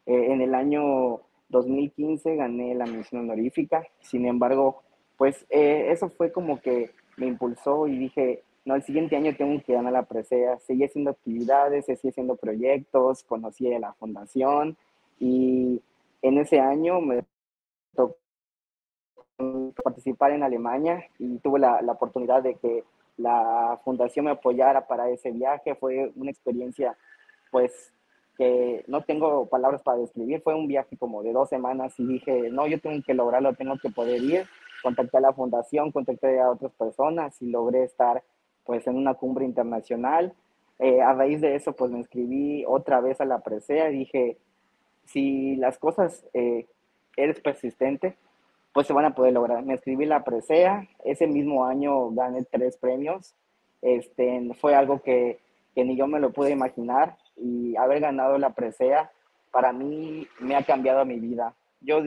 Eh, en el año 2015 gané la misión honorífica, sin embargo, pues eh, eso fue como que me impulsó y dije, no, el siguiente año tengo que ganar la presea. Seguí haciendo actividades, seguí haciendo proyectos, conocí a la fundación y en ese año me tocó participar en Alemania y tuve la, la oportunidad de que la fundación me apoyara para ese viaje. Fue una experiencia, pues, que no tengo palabras para describir. Fue un viaje como de dos semanas y dije, no, yo tengo que lograrlo, tengo que poder ir contacté a la fundación, contacté a otras personas y logré estar pues en una cumbre internacional. Eh, a raíz de eso pues me escribí otra vez a la presea y dije, si las cosas eh, eres persistente, pues se van a poder lograr. Me escribí a la presea, ese mismo año gané tres premios, este, fue algo que, que ni yo me lo pude imaginar y haber ganado la presea para mí me ha cambiado mi vida. Yo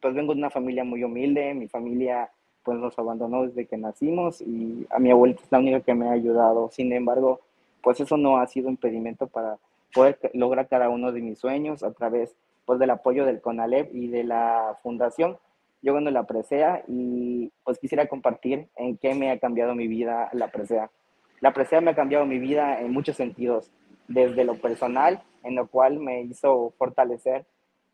pues vengo de una familia muy humilde, mi familia pues nos abandonó desde que nacimos y a mi abuelita es la única que me ha ayudado. Sin embargo, pues eso no ha sido impedimento para poder lograr cada uno de mis sueños a través pues del apoyo del CONALEP y de la fundación. Yo cuando la presea y pues quisiera compartir en qué me ha cambiado mi vida la presea. La presea me ha cambiado mi vida en muchos sentidos, desde lo personal, en lo cual me hizo fortalecer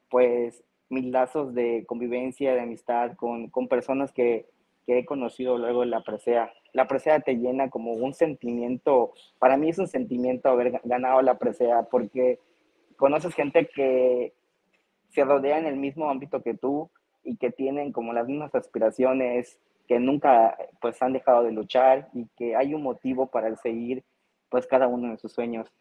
pues mis lazos de convivencia, de amistad con, personas que, que, he conocido luego de la presea. La presea te llena como un sentimiento, para mí es un sentimiento haber ganado la presea porque conoces gente que se rodea en el mismo ámbito que tú y que tienen como las mismas aspiraciones, que nunca pues han dejado de luchar y que hay un motivo para seguir pues cada uno de sus sueños.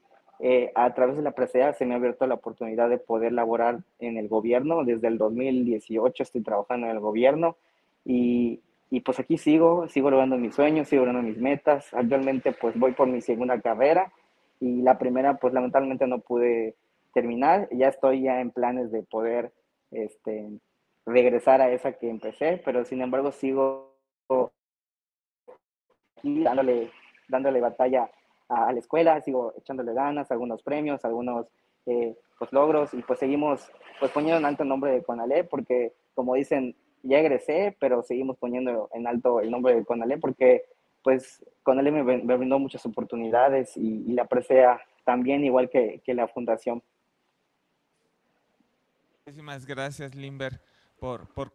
Eh, a través de la presea se me ha abierto la oportunidad de poder laborar en el gobierno. Desde el 2018 estoy trabajando en el gobierno y, y pues aquí sigo, sigo logrando mis sueños, sigo logrando mis metas. Actualmente pues voy por mi segunda carrera y la primera pues lamentablemente no pude terminar. Ya estoy ya en planes de poder este, regresar a esa que empecé, pero sin embargo sigo aquí dándole, dándole batalla a, la escuela, sigo echándole ganas, algunos premios, algunos eh, pues, logros y pues seguimos pues poniendo en alto el nombre de Conalé, porque como dicen ya egresé pero seguimos poniendo en alto el nombre de Conalep porque pues Conalep me, brindó muchas oportunidades y, la aprecia también igual que, la fundación. Muchísimas gracias Limber por, por,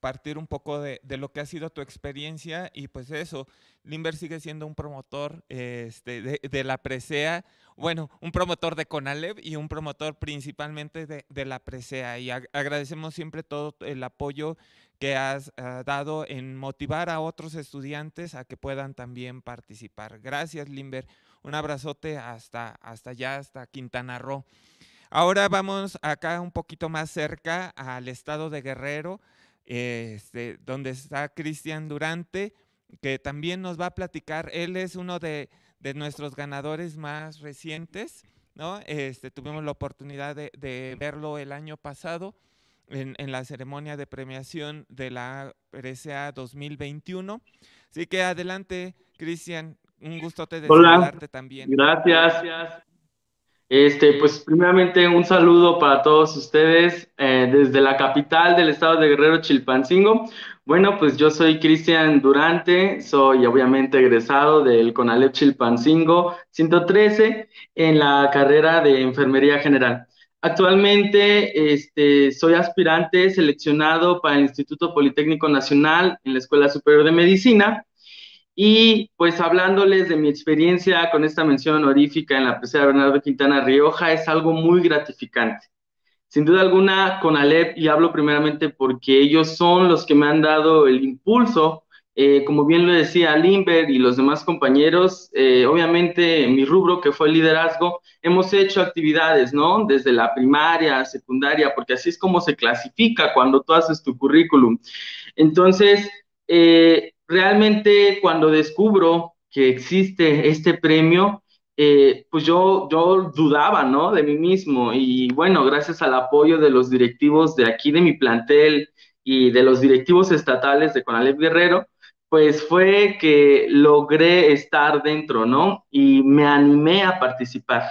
partir un poco de, lo que ha sido tu experiencia y pues eso, Limber sigue siendo un promotor este, de, la presea, bueno, un promotor de Conalep y un promotor principalmente de, la presea y agradecemos siempre todo el apoyo que has dado en motivar a otros estudiantes a que puedan también participar. Gracias, Limber. Un abrazote hasta, hasta allá, hasta Quintana Roo. Ahora vamos acá un poquito más cerca al estado de Guerrero este, donde está Cristian Durante, que también nos va a platicar. Él es uno de, nuestros ganadores más recientes, ¿no? Este, tuvimos la oportunidad de, verlo el año pasado en, la ceremonia de premiación de la RSA 2021. Así que adelante, Cristian, un gusto te de también. Gracias. Este, pues primeramente un saludo para todos ustedes eh, desde la capital del estado de Guerrero, Chilpancingo. Bueno, pues yo soy Cristian Durante, soy obviamente egresado del CONALEP Chilpancingo 113 en la carrera de Enfermería General. Actualmente este, soy aspirante seleccionado para el Instituto Politécnico Nacional en la Escuela Superior de Medicina y pues hablándoles de mi experiencia con esta mención honorífica en la presa de Bernardo Quintana Rioja, es algo muy gratificante. Sin duda alguna, con Alep, y hablo primeramente porque ellos son los que me han dado el impulso, eh, como bien lo decía Limber y los demás compañeros, eh, obviamente mi rubro, que fue el liderazgo, hemos hecho actividades, ¿no? Desde la primaria, secundaria, porque así es como se clasifica cuando tú haces tu currículum. Entonces, eh, realmente cuando descubro que existe este premio, eh, pues yo, yo dudaba, ¿no? De mí mismo. Y bueno, gracias al apoyo de los directivos de aquí, de mi plantel y de los directivos estatales de Conalep Guerrero, pues fue que logré estar dentro, ¿no? Y me animé a participar.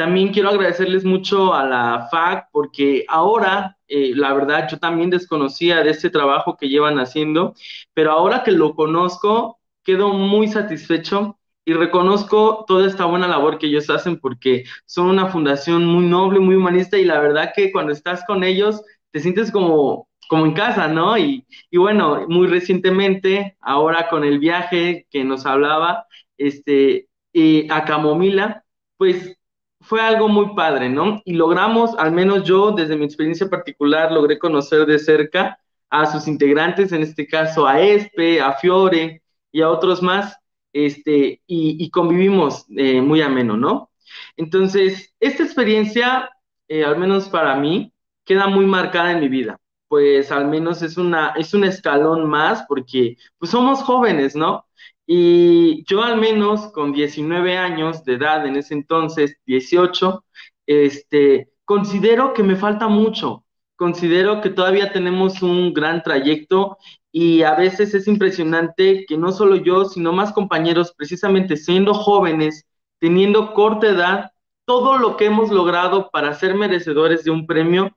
También quiero agradecerles mucho a la FAC porque ahora, eh, la verdad, yo también desconocía de este trabajo que llevan haciendo, pero ahora que lo conozco, quedo muy satisfecho y reconozco toda esta buena labor que ellos hacen porque son una fundación muy noble, muy humanista y la verdad que cuando estás con ellos te sientes como, como en casa, ¿no? Y, y bueno, muy recientemente, ahora con el viaje que nos hablaba este, eh, a Camomila, pues fue algo muy padre, ¿no? Y logramos, al menos yo, desde mi experiencia particular, logré conocer de cerca a sus integrantes, en este caso a Espe, a Fiore y a otros más, este, y, convivimos eh, muy ameno, ¿no? Entonces, esta experiencia, eh, al menos para mí, queda muy marcada en mi vida, pues al menos es, una, es un escalón más porque pues, somos jóvenes, ¿no? Y yo al menos con 19 años de edad, en ese entonces 18, este, considero que me falta mucho, considero que todavía tenemos un gran trayecto y a veces es impresionante que no solo yo, sino más compañeros, precisamente siendo jóvenes, teniendo corta edad, todo lo que hemos logrado para ser merecedores de un premio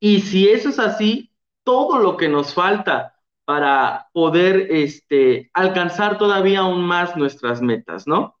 y si eso es así, todo lo que nos falta para poder este, alcanzar todavía aún más nuestras metas, ¿no?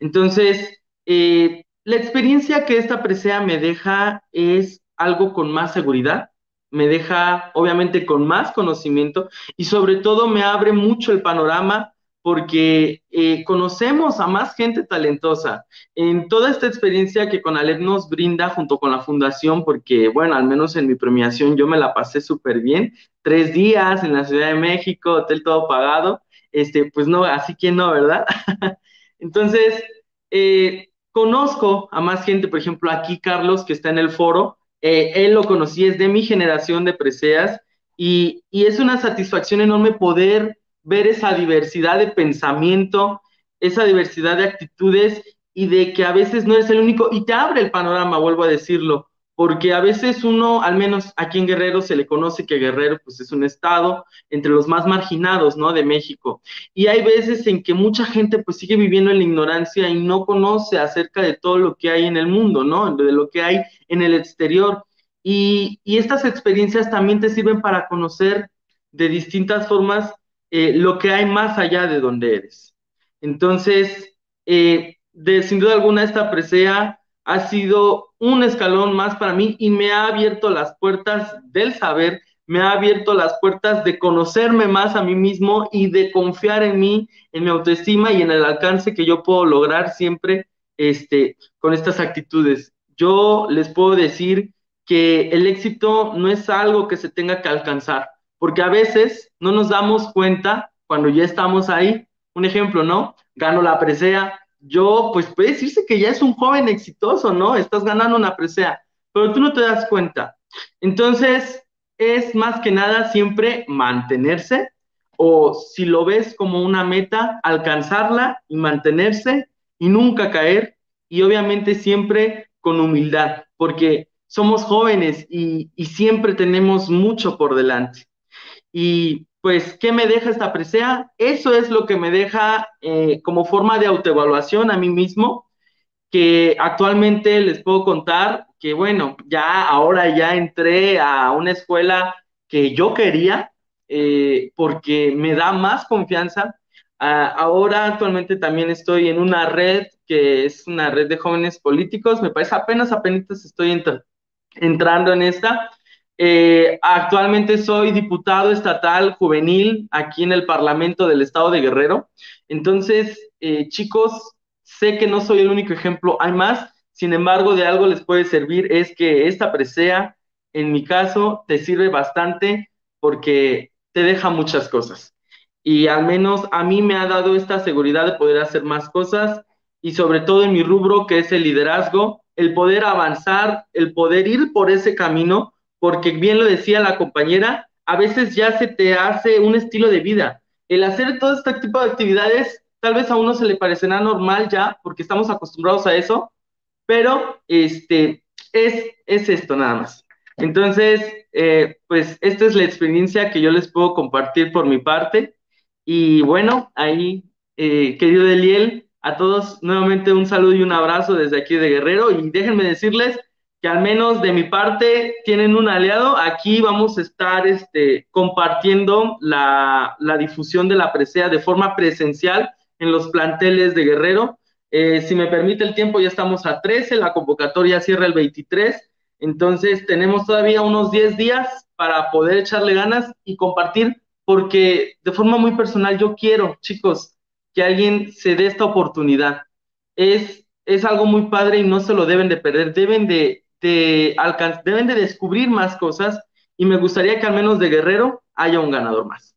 Entonces, eh, la experiencia que esta presea me deja es algo con más seguridad, me deja obviamente con más conocimiento y sobre todo me abre mucho el panorama porque eh, conocemos a más gente talentosa. En toda esta experiencia que Conalep nos brinda junto con la fundación, porque bueno, al menos en mi premiación yo me la pasé súper bien, tres días en la Ciudad de México, hotel todo pagado, este, pues no, así que no, ¿verdad? Entonces, eh, conozco a más gente, por ejemplo, aquí Carlos, que está en el foro, eh, él lo conocí, es de mi generación de preseas, y, y es una satisfacción enorme poder ver esa diversidad de pensamiento, esa diversidad de actitudes y de que a veces no es el único y te abre el panorama, vuelvo a decirlo, porque a veces uno, al menos aquí en Guerrero se le conoce que Guerrero pues es un estado entre los más marginados, ¿no? De México. Y hay veces en que mucha gente pues sigue viviendo en la ignorancia y no conoce acerca de todo lo que hay en el mundo, ¿no? De lo que hay en el exterior. y estas experiencias también te sirven para conocer de distintas formas eh, lo que hay más allá de donde eres. Entonces, eh, sin duda alguna, esta presea ha sido un escalón más para mí y me ha abierto las puertas del saber, me ha abierto las puertas de conocerme más a mí mismo y de confiar en mí, en mi autoestima y en el alcance que yo puedo lograr siempre este, con estas actitudes. Yo les puedo decir que el éxito no es algo que se tenga que alcanzar, porque a veces no nos damos cuenta cuando ya estamos ahí. Un ejemplo, ¿no? Gano la presea. Yo, pues puede decirse que ya es un joven exitoso, ¿no? Estás ganando una presea, pero tú no te das cuenta. Entonces, es más que nada siempre mantenerse o si lo ves como una meta, alcanzarla y mantenerse y nunca caer y obviamente siempre con humildad, porque somos jóvenes y, y siempre tenemos mucho por delante. Y pues, ¿qué me deja esta presea? Eso es lo que me deja eh, como forma de autoevaluación a mí mismo, que actualmente les puedo contar que, bueno, ya ahora ya entré a una escuela que yo quería, eh, porque me da más confianza. Ah, ahora actualmente también estoy en una red que es una red de jóvenes políticos, me parece apenas, apenas estoy entrando en esta eh, actualmente soy diputado estatal juvenil aquí en el Parlamento del Estado de Guerrero. Entonces, eh, chicos, sé que no soy el único ejemplo, hay más. Sin embargo, de algo les puede servir es que esta presea, en mi caso, te sirve bastante porque te deja muchas cosas. Y al menos a mí me ha dado esta seguridad de poder hacer más cosas y sobre todo en mi rubro que es el liderazgo, el poder avanzar, el poder ir por ese camino porque bien lo decía la compañera, a veces ya se te hace un estilo de vida. El hacer todo este tipo de actividades, tal vez a uno se le parecerá normal ya, porque estamos acostumbrados a eso, pero este, es, es esto nada más. Entonces, eh, pues esta es la experiencia que yo les puedo compartir por mi parte. Y bueno, ahí, eh, querido Deliel, a todos nuevamente un saludo y un abrazo desde aquí de Guerrero. Y déjenme decirles que al menos de mi parte tienen un aliado. Aquí vamos a estar este, compartiendo la, difusión de la presea de forma presencial en los planteles de Guerrero. Eh, si me permite el tiempo, ya estamos a 13, la convocatoria cierra el 23, entonces tenemos todavía unos 10 días para poder echarle ganas y compartir, porque de forma muy personal yo quiero, chicos, que alguien se dé esta oportunidad. Es es algo muy padre y no se lo deben de perder. Deben de de deben de descubrir más cosas y me gustaría que al menos de Guerrero haya un ganador más.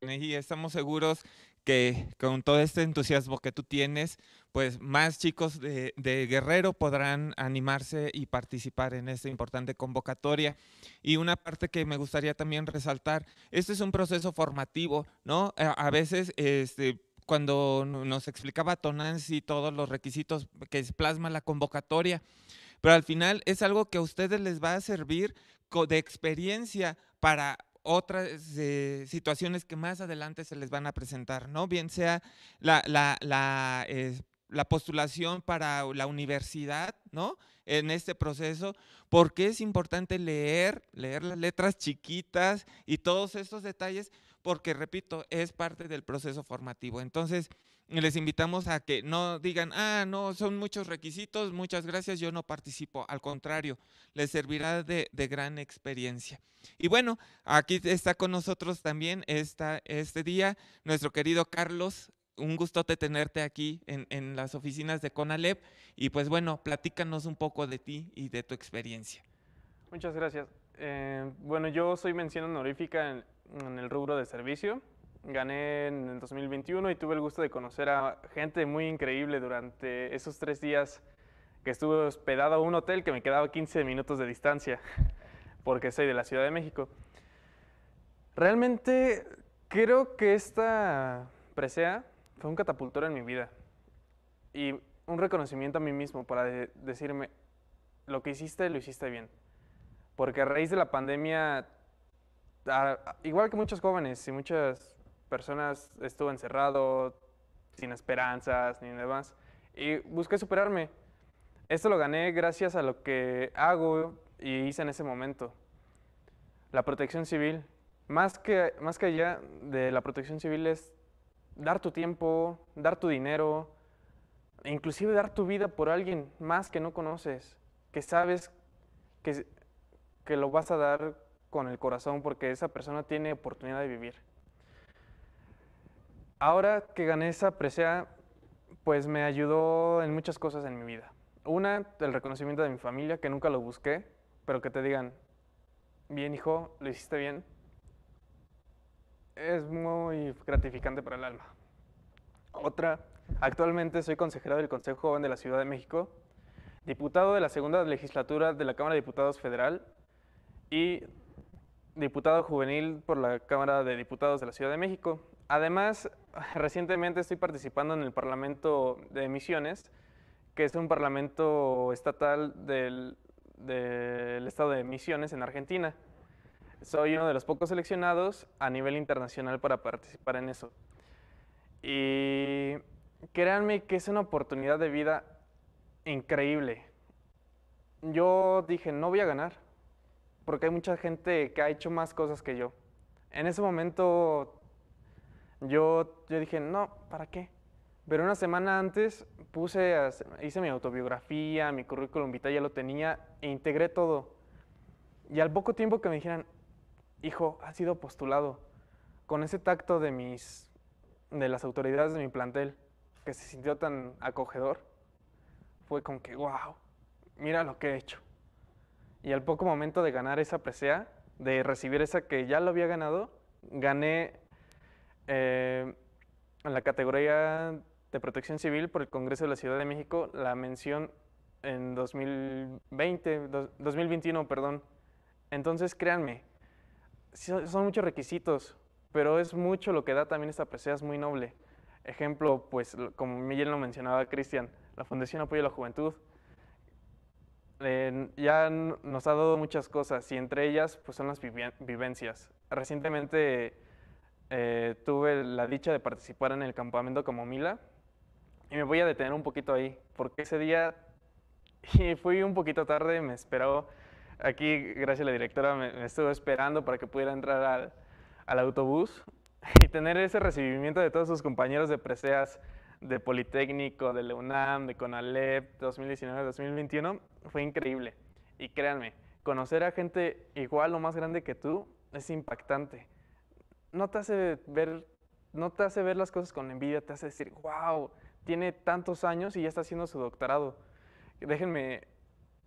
Y estamos seguros que con todo este entusiasmo que tú tienes, pues más chicos de, Guerrero podrán animarse y participar en esta importante convocatoria. Y una parte que me gustaría también resaltar, este es un proceso formativo, ¿no? A, a veces este, cuando nos explicaba y todos los requisitos que plasma la convocatoria, pero al final es algo que a ustedes les va a servir de experiencia para otras eh, situaciones que más adelante se les van a presentar, ¿no? Bien sea la, la, la, eh, la postulación para la universidad, ¿no? En este proceso, porque es importante leer, leer las letras chiquitas y todos estos detalles, porque repito, es parte del proceso formativo. Entonces, les invitamos a que no digan, ah, no, son muchos requisitos, muchas gracias, yo no participo. Al contrario, les servirá de, gran experiencia. Y bueno, aquí está con nosotros también este día nuestro querido Carlos. Un gusto tenerte aquí en, las oficinas de CONALEP. Y pues bueno, platícanos un poco de ti y de tu experiencia. Muchas gracias. Eh, bueno, yo soy mención honorífica en, en el rubro de servicio. Gané en el 2021 y tuve el gusto de conocer a gente muy increíble durante esos tres días que estuve hospedado a un hotel que me quedaba 15 minutos de distancia, porque soy de la Ciudad de México. Realmente creo que esta presea fue un catapultor en mi vida y un reconocimiento a mí mismo para decirme, lo que hiciste lo hiciste bien, porque a raíz de la pandemia igual que muchos jóvenes y muchas personas, estuve encerrado, sin esperanzas ni demás, y busqué superarme. Esto lo gané gracias a lo que hago y hice en ese momento. La protección civil, más que, más que allá de la protección civil es dar tu tiempo, dar tu dinero, inclusive dar tu vida por alguien más que no conoces, que sabes que, que lo vas a dar con el corazón porque esa persona tiene oportunidad de vivir. Ahora que gané esa presea, pues me ayudó en muchas cosas en mi vida. Una, el reconocimiento de mi familia, que nunca lo busqué, pero que te digan, bien hijo, lo hiciste bien, es muy gratificante para el alma. Otra, actualmente soy consejero del Consejo Joven de la Ciudad de México, diputado de la segunda legislatura de la Cámara de Diputados Federal y diputado juvenil por la Cámara de Diputados de la Ciudad de México. Además, recientemente estoy participando en el Parlamento de Misiones, que es un parlamento estatal del, estado de Misiones en Argentina. Soy uno de los pocos seleccionados a nivel internacional para participar en eso. Y créanme que es una oportunidad de vida increíble. Yo dije, no voy a ganar porque hay mucha gente que ha hecho más cosas que yo. En ese momento yo, yo dije, no, ¿para qué? Pero una semana antes puse, hice mi autobiografía, mi currículum vitae ya lo tenía e integré todo. Y al poco tiempo que me dijeran, hijo, ha sido postulado, con ese tacto de mis, de las autoridades de mi plantel, que se sintió tan acogedor, fue con que, wow, mira lo que he hecho y al poco momento de ganar esa presea, de recibir esa que ya lo había ganado, gané eh, en la categoría de protección civil por el Congreso de la Ciudad de México la mención en 2020, 2021, perdón. Entonces, créanme, son muchos requisitos, pero es mucho lo que da también esta presea, es muy noble. Ejemplo, pues como Miguel lo mencionaba, Cristian, la Fundación Apoyo a la Juventud, ya nos ha dado muchas cosas y entre ellas pues, son las vivencias. Recientemente eh, tuve la dicha de participar en el campamento como Mila y me voy a detener un poquito ahí, porque ese día fui un poquito tarde, me esperó aquí, gracias a la directora, me, estuvo esperando para que pudiera entrar al, al autobús y tener ese recibimiento de todos sus compañeros de preseas de Politécnico, de la de CONALEP 2019-2021 fue increíble. Y créanme, conocer a gente igual o más grande que tú es impactante. No te hace ver, no te hace ver las cosas con envidia, te hace decir, wow, tiene tantos años y ya está haciendo su doctorado. Déjenme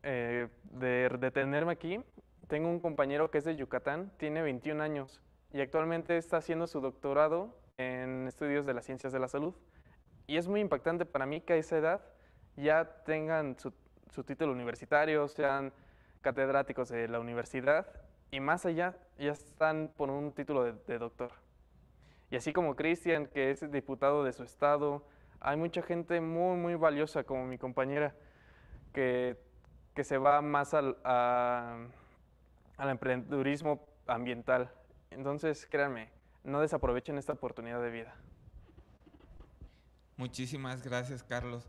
eh, detenerme aquí. Tengo un compañero que es de Yucatán, tiene 21 años y actualmente está haciendo su doctorado en estudios de las ciencias de la salud y es muy impactante para mí que a esa edad ya tengan su, título universitario, sean catedráticos de la universidad y más allá ya están por un título de, doctor. Y así como Cristian, que es diputado de su estado, hay mucha gente muy, muy valiosa, como mi compañera, que, que se va más al, al emprendedurismo ambiental. Entonces, créanme, no desaprovechen esta oportunidad de vida. Muchísimas gracias, Carlos.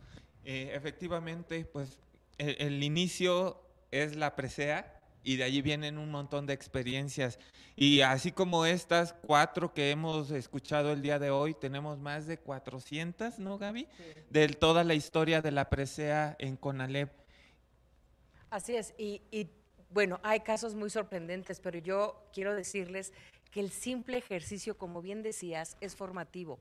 Eh, efectivamente, pues e, el, inicio es la presea, y de allí vienen un montón de experiencias. Y así como estas cuatro que hemos escuchado el día de hoy, tenemos más de 400, ¿no, Gaby? De toda la historia de la presea en Conalep. Así es, y, y bueno, hay casos muy sorprendentes, pero yo quiero decirles que el simple ejercicio, como bien decías, es formativo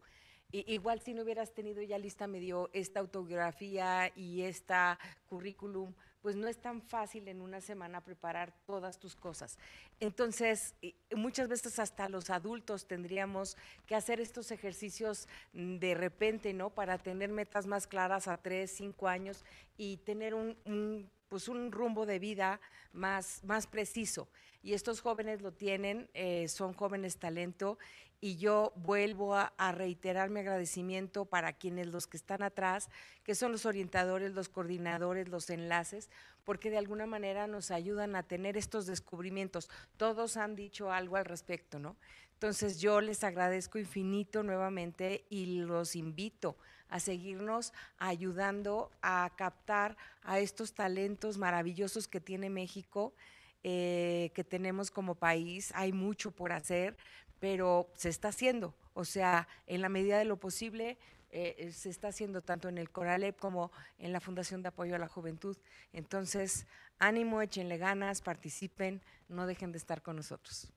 igual si no hubieras tenido ya lista medio esta autografía y esta currículum, pues no es tan fácil en una semana preparar todas tus cosas. Entonces, muchas veces hasta los adultos tendríamos que hacer estos ejercicios mm, de repente, ¿no? Para tener metas más claras a tres, cinco años y tener un, pues rumbo de vida más, más preciso. Y estos jóvenes lo tienen, eh, son jóvenes talento y yo vuelvo a, reiterar mi agradecimiento para quienes los que están atrás, que son los orientadores, los coordinadores, los enlaces, porque de alguna manera nos ayudan a tener estos descubrimientos. Todos han dicho algo al respecto, ¿no? Entonces yo les agradezco infinito nuevamente y los invito a seguirnos ayudando a captar a estos talentos maravillosos que tiene México. Eh, que tenemos como país, hay mucho por hacer, pero se está haciendo. O sea, en la medida de lo posible, eh, eh, se está haciendo tanto en el Coralep como en la Fundación de Apoyo a la Juventud. Entonces, ánimo, échenle ganas, participen, no dejen de estar con nosotros.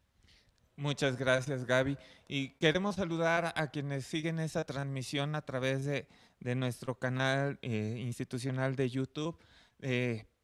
Muchas gracias, Gaby. Y queremos saludar a quienes siguen esa transmisión a través de, nuestro canal eh, institucional de YouTube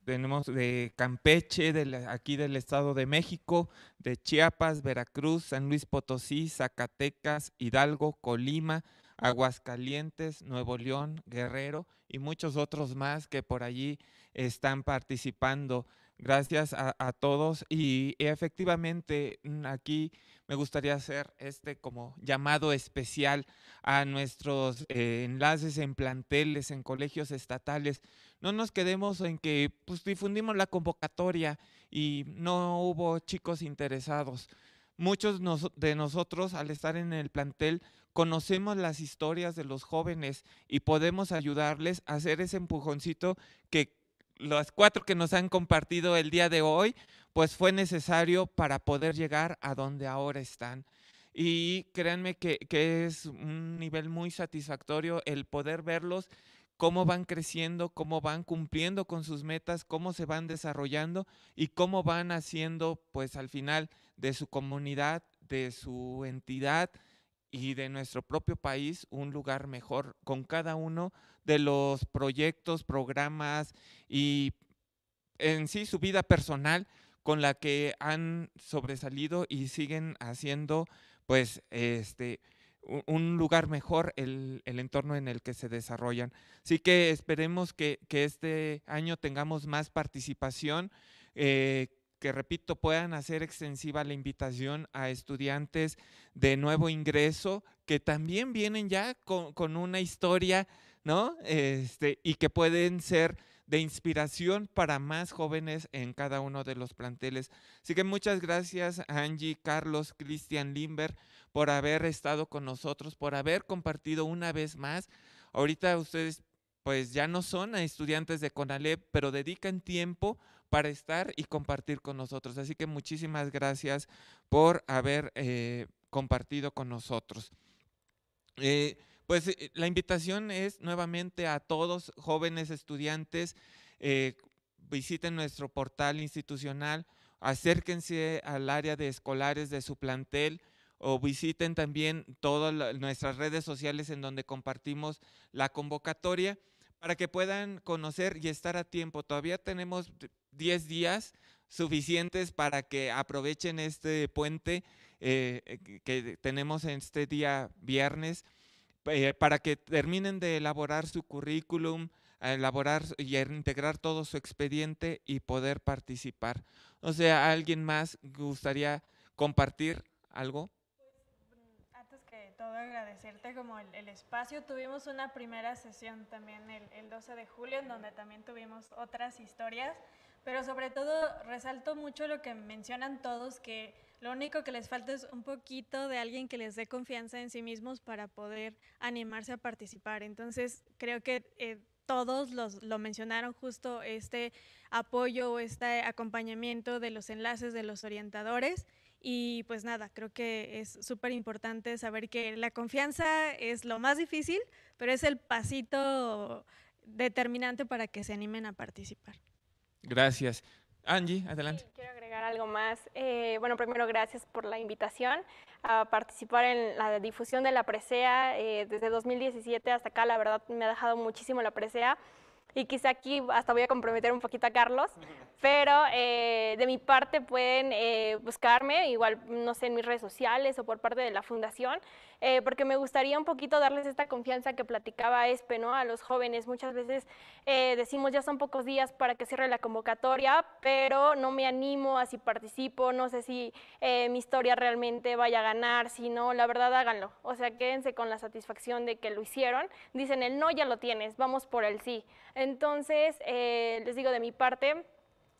tenemos de Campeche, de aquí del Estado de México, de Chiapas, Veracruz, San Luis Potosí, Zacatecas, Hidalgo, Colima, Aguascalientes, Nuevo León, Guerrero y muchos otros más que por allí están participando. Gracias a todos y efectivamente aquí me gustaría hacer este como llamado especial a nuestros eh, enlaces en planteles, en colegios estatales. No nos quedemos en que pues, difundimos la convocatoria y no hubo chicos interesados. Muchos de nosotros al estar en el plantel conocemos las historias de los jóvenes y podemos ayudarles a hacer ese empujoncito que las cuatro que nos han compartido el día de hoy, pues fue necesario para poder llegar a donde ahora están. Y créanme que, que es un nivel muy satisfactorio el poder verlos cómo van creciendo, cómo van cumpliendo con sus metas, cómo se van desarrollando y cómo van haciendo, pues al final, de su comunidad, de su entidad y de nuestro propio país un lugar mejor con cada uno de los proyectos, programas y en sí su vida personal con la que han sobresalido y siguen haciendo pues este un lugar mejor el, el, entorno en el que se desarrollan. Así que esperemos que, este año tengamos más participación, eh, que repito, puedan hacer extensiva la invitación a estudiantes de nuevo ingreso que también vienen ya con, una historia, ¿no? Este, y que pueden ser de inspiración para más jóvenes en cada uno de los planteles. Así que muchas gracias Angie, Carlos, Cristian Limber por haber estado con nosotros, por haber compartido una vez más. Ahorita ustedes pues ya no son estudiantes de CONALEP, pero dedican tiempo para estar y compartir con nosotros. Así que muchísimas gracias por haber eh, compartido con nosotros. Eh, pues eh, la invitación es nuevamente a todos jóvenes estudiantes, eh, visiten nuestro portal institucional, acérquense al área de escolares de su plantel o visiten también todas nuestras redes sociales en donde compartimos la convocatoria para que puedan conocer y estar a tiempo. Todavía tenemos 10 días suficientes para que aprovechen este puente eh, que tenemos en este día viernes eh, para que terminen de elaborar su currículum, elaborar y integrar todo su expediente y poder participar. O sea, ¿alguien más gustaría compartir algo? Antes que todo, agradecerte como el, espacio. Tuvimos una primera sesión también el 12 de julio, en donde también tuvimos otras historias, pero sobre todo resalto mucho lo que mencionan todos, que lo único que les falta es un poquito de alguien que les dé confianza en sí mismos para poder animarse a participar. Entonces, creo que eh, todos los, lo mencionaron justo este apoyo o este acompañamiento de los enlaces de los orientadores. Y pues nada, creo que es súper importante saber que la confianza es lo más difícil, pero es el pasito determinante para que se animen a participar. Gracias. Angie, adelante. quiero agregar algo más. Eh, bueno, primero gracias por la invitación a participar en la difusión de la presea. Eh, desde 2017 hasta acá, la verdad, me ha dejado muchísimo la presea. Y quizá aquí hasta voy a comprometer un poquito a Carlos, pero eh, de mi parte pueden buscarme, igual, no sé, en mis redes sociales o por parte de la fundación. Eh, porque me gustaría un poquito darles esta confianza que platicaba Espe, ¿no? A los jóvenes muchas veces eh, decimos ya son pocos días para que cierre la convocatoria, pero no me animo a si participo, no sé si eh, mi historia realmente vaya a ganar, si no, la verdad háganlo. O sea, quédense con la satisfacción de que lo hicieron. Dicen el no ya lo tienes, vamos por el sí. Entonces, les digo de mi parte,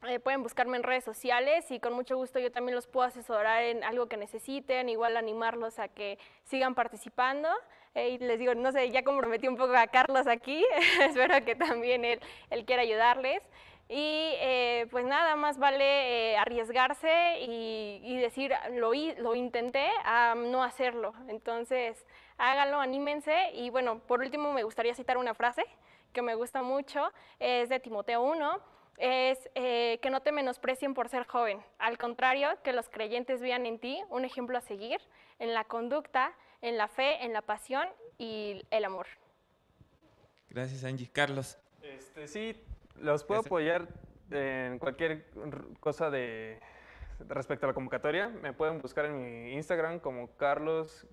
eh, pueden buscarme en redes sociales y con mucho gusto yo también los puedo asesorar en algo que necesiten, igual animarlos a que sigan participando. Eh, y les digo, no sé, ya comprometí un poco a Carlos aquí, espero que también él, él quiera ayudarles. Y eh, pues nada, más vale arriesgarse y, decir, lo, lo intenté, a no hacerlo. Entonces, háganlo, anímense. Y bueno, por último me gustaría citar una frase que me gusta mucho, es de Timoteo 1 es eh, que no te menosprecien por ser joven. Al contrario, que los creyentes vean en ti un ejemplo a seguir en la conducta, en la fe, en la pasión y el amor. Gracias, Angie. Carlos. Este, sí, los puedo apoyar en cualquier cosa de respecto a la convocatoria. Me pueden buscar en mi Instagram como carlos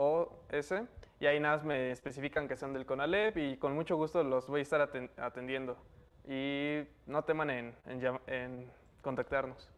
o s y ahí nada más me especifican que son del CONALEP y con mucho gusto los voy a estar atendiendo. Y no teman en, en, contactarnos.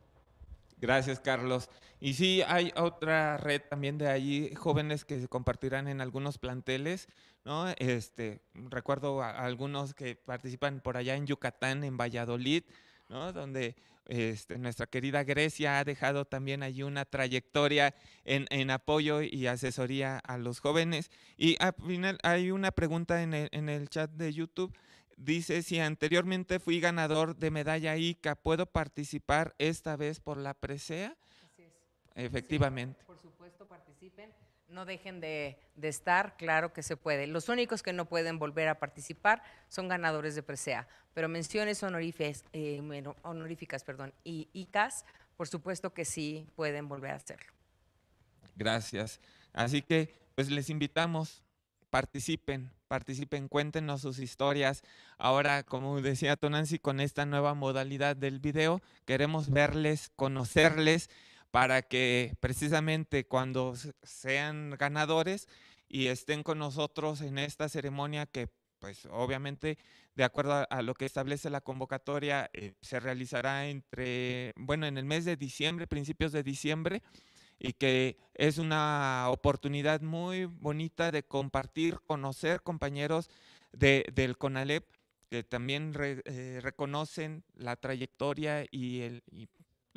Gracias, Carlos. Y sí, hay otra red también de allí, jóvenes que se compartirán en algunos planteles, ¿no? Este, recuerdo a algunos que participan por allá en Yucatán, en Valladolid, ¿no? Donde este, nuestra querida Grecia ha dejado también allí una trayectoria en, apoyo y asesoría a los jóvenes. Y al final hay una pregunta en el, chat de YouTube dice, si anteriormente fui ganador de medalla ICA, ¿puedo participar esta vez por la presea? Efectivamente. por supuesto, participen. No dejen de, estar, claro que se puede. Los únicos que no pueden volver a participar son ganadores de presea, pero menciones eh, honoríficas perdón, y ICAS, por supuesto que sí pueden volver a hacerlo. Gracias. Así que, pues les invitamos, participen, participen, cuéntenos sus historias. Ahora, como decía Tonancy, con esta nueva modalidad del video, queremos verles, conocerles para que precisamente cuando sean ganadores y estén con nosotros en esta ceremonia que pues obviamente de acuerdo a, lo que establece la convocatoria eh, se realizará entre, bueno, en el mes de diciembre, principios de diciembre, y que es una oportunidad muy bonita de compartir, conocer compañeros de, del CONALEP que también eh, reconocen la trayectoria y, el,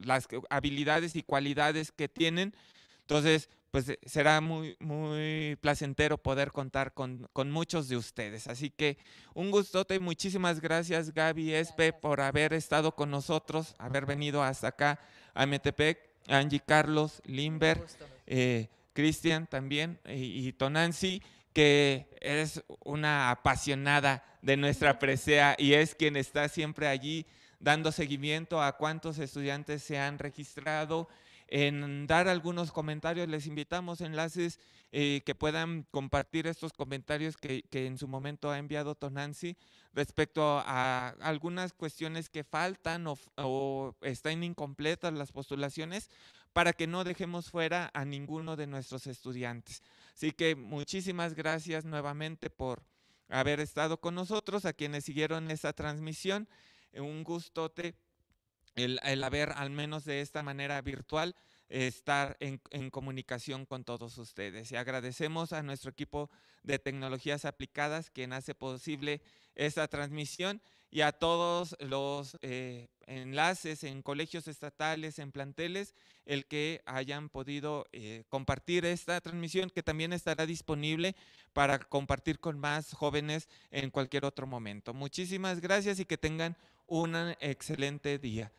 las habilidades y cualidades que tienen. Entonces, pues eh, será muy, muy placentero poder contar con, muchos de ustedes. Así que un gustote y muchísimas gracias Gaby Espe por haber estado con nosotros, haber venido hasta acá a Metepec, Angie Carlos, Limber, eh, Cristian también y, y que es una apasionada de nuestra presea y es quien está siempre allí dando seguimiento a cuántos estudiantes se han registrado, en dar algunos comentarios. Les invitamos enlaces eh, que puedan compartir estos comentarios que, en su momento ha enviado Tonancy respecto a algunas cuestiones que faltan o, o, están incompletas las postulaciones para que no dejemos fuera a ninguno de nuestros estudiantes. Así que muchísimas gracias nuevamente por haber estado con nosotros, a quienes siguieron esta transmisión un gustote el, el haber, al menos de esta manera virtual, estar en, comunicación con todos ustedes. Y agradecemos a nuestro equipo de tecnologías aplicadas quien hace posible esta transmisión y a todos los eh, enlaces en colegios estatales, en planteles, el que hayan podido eh, compartir esta transmisión que también estará disponible para compartir con más jóvenes en cualquier otro momento. Muchísimas gracias y que tengan un excelente día.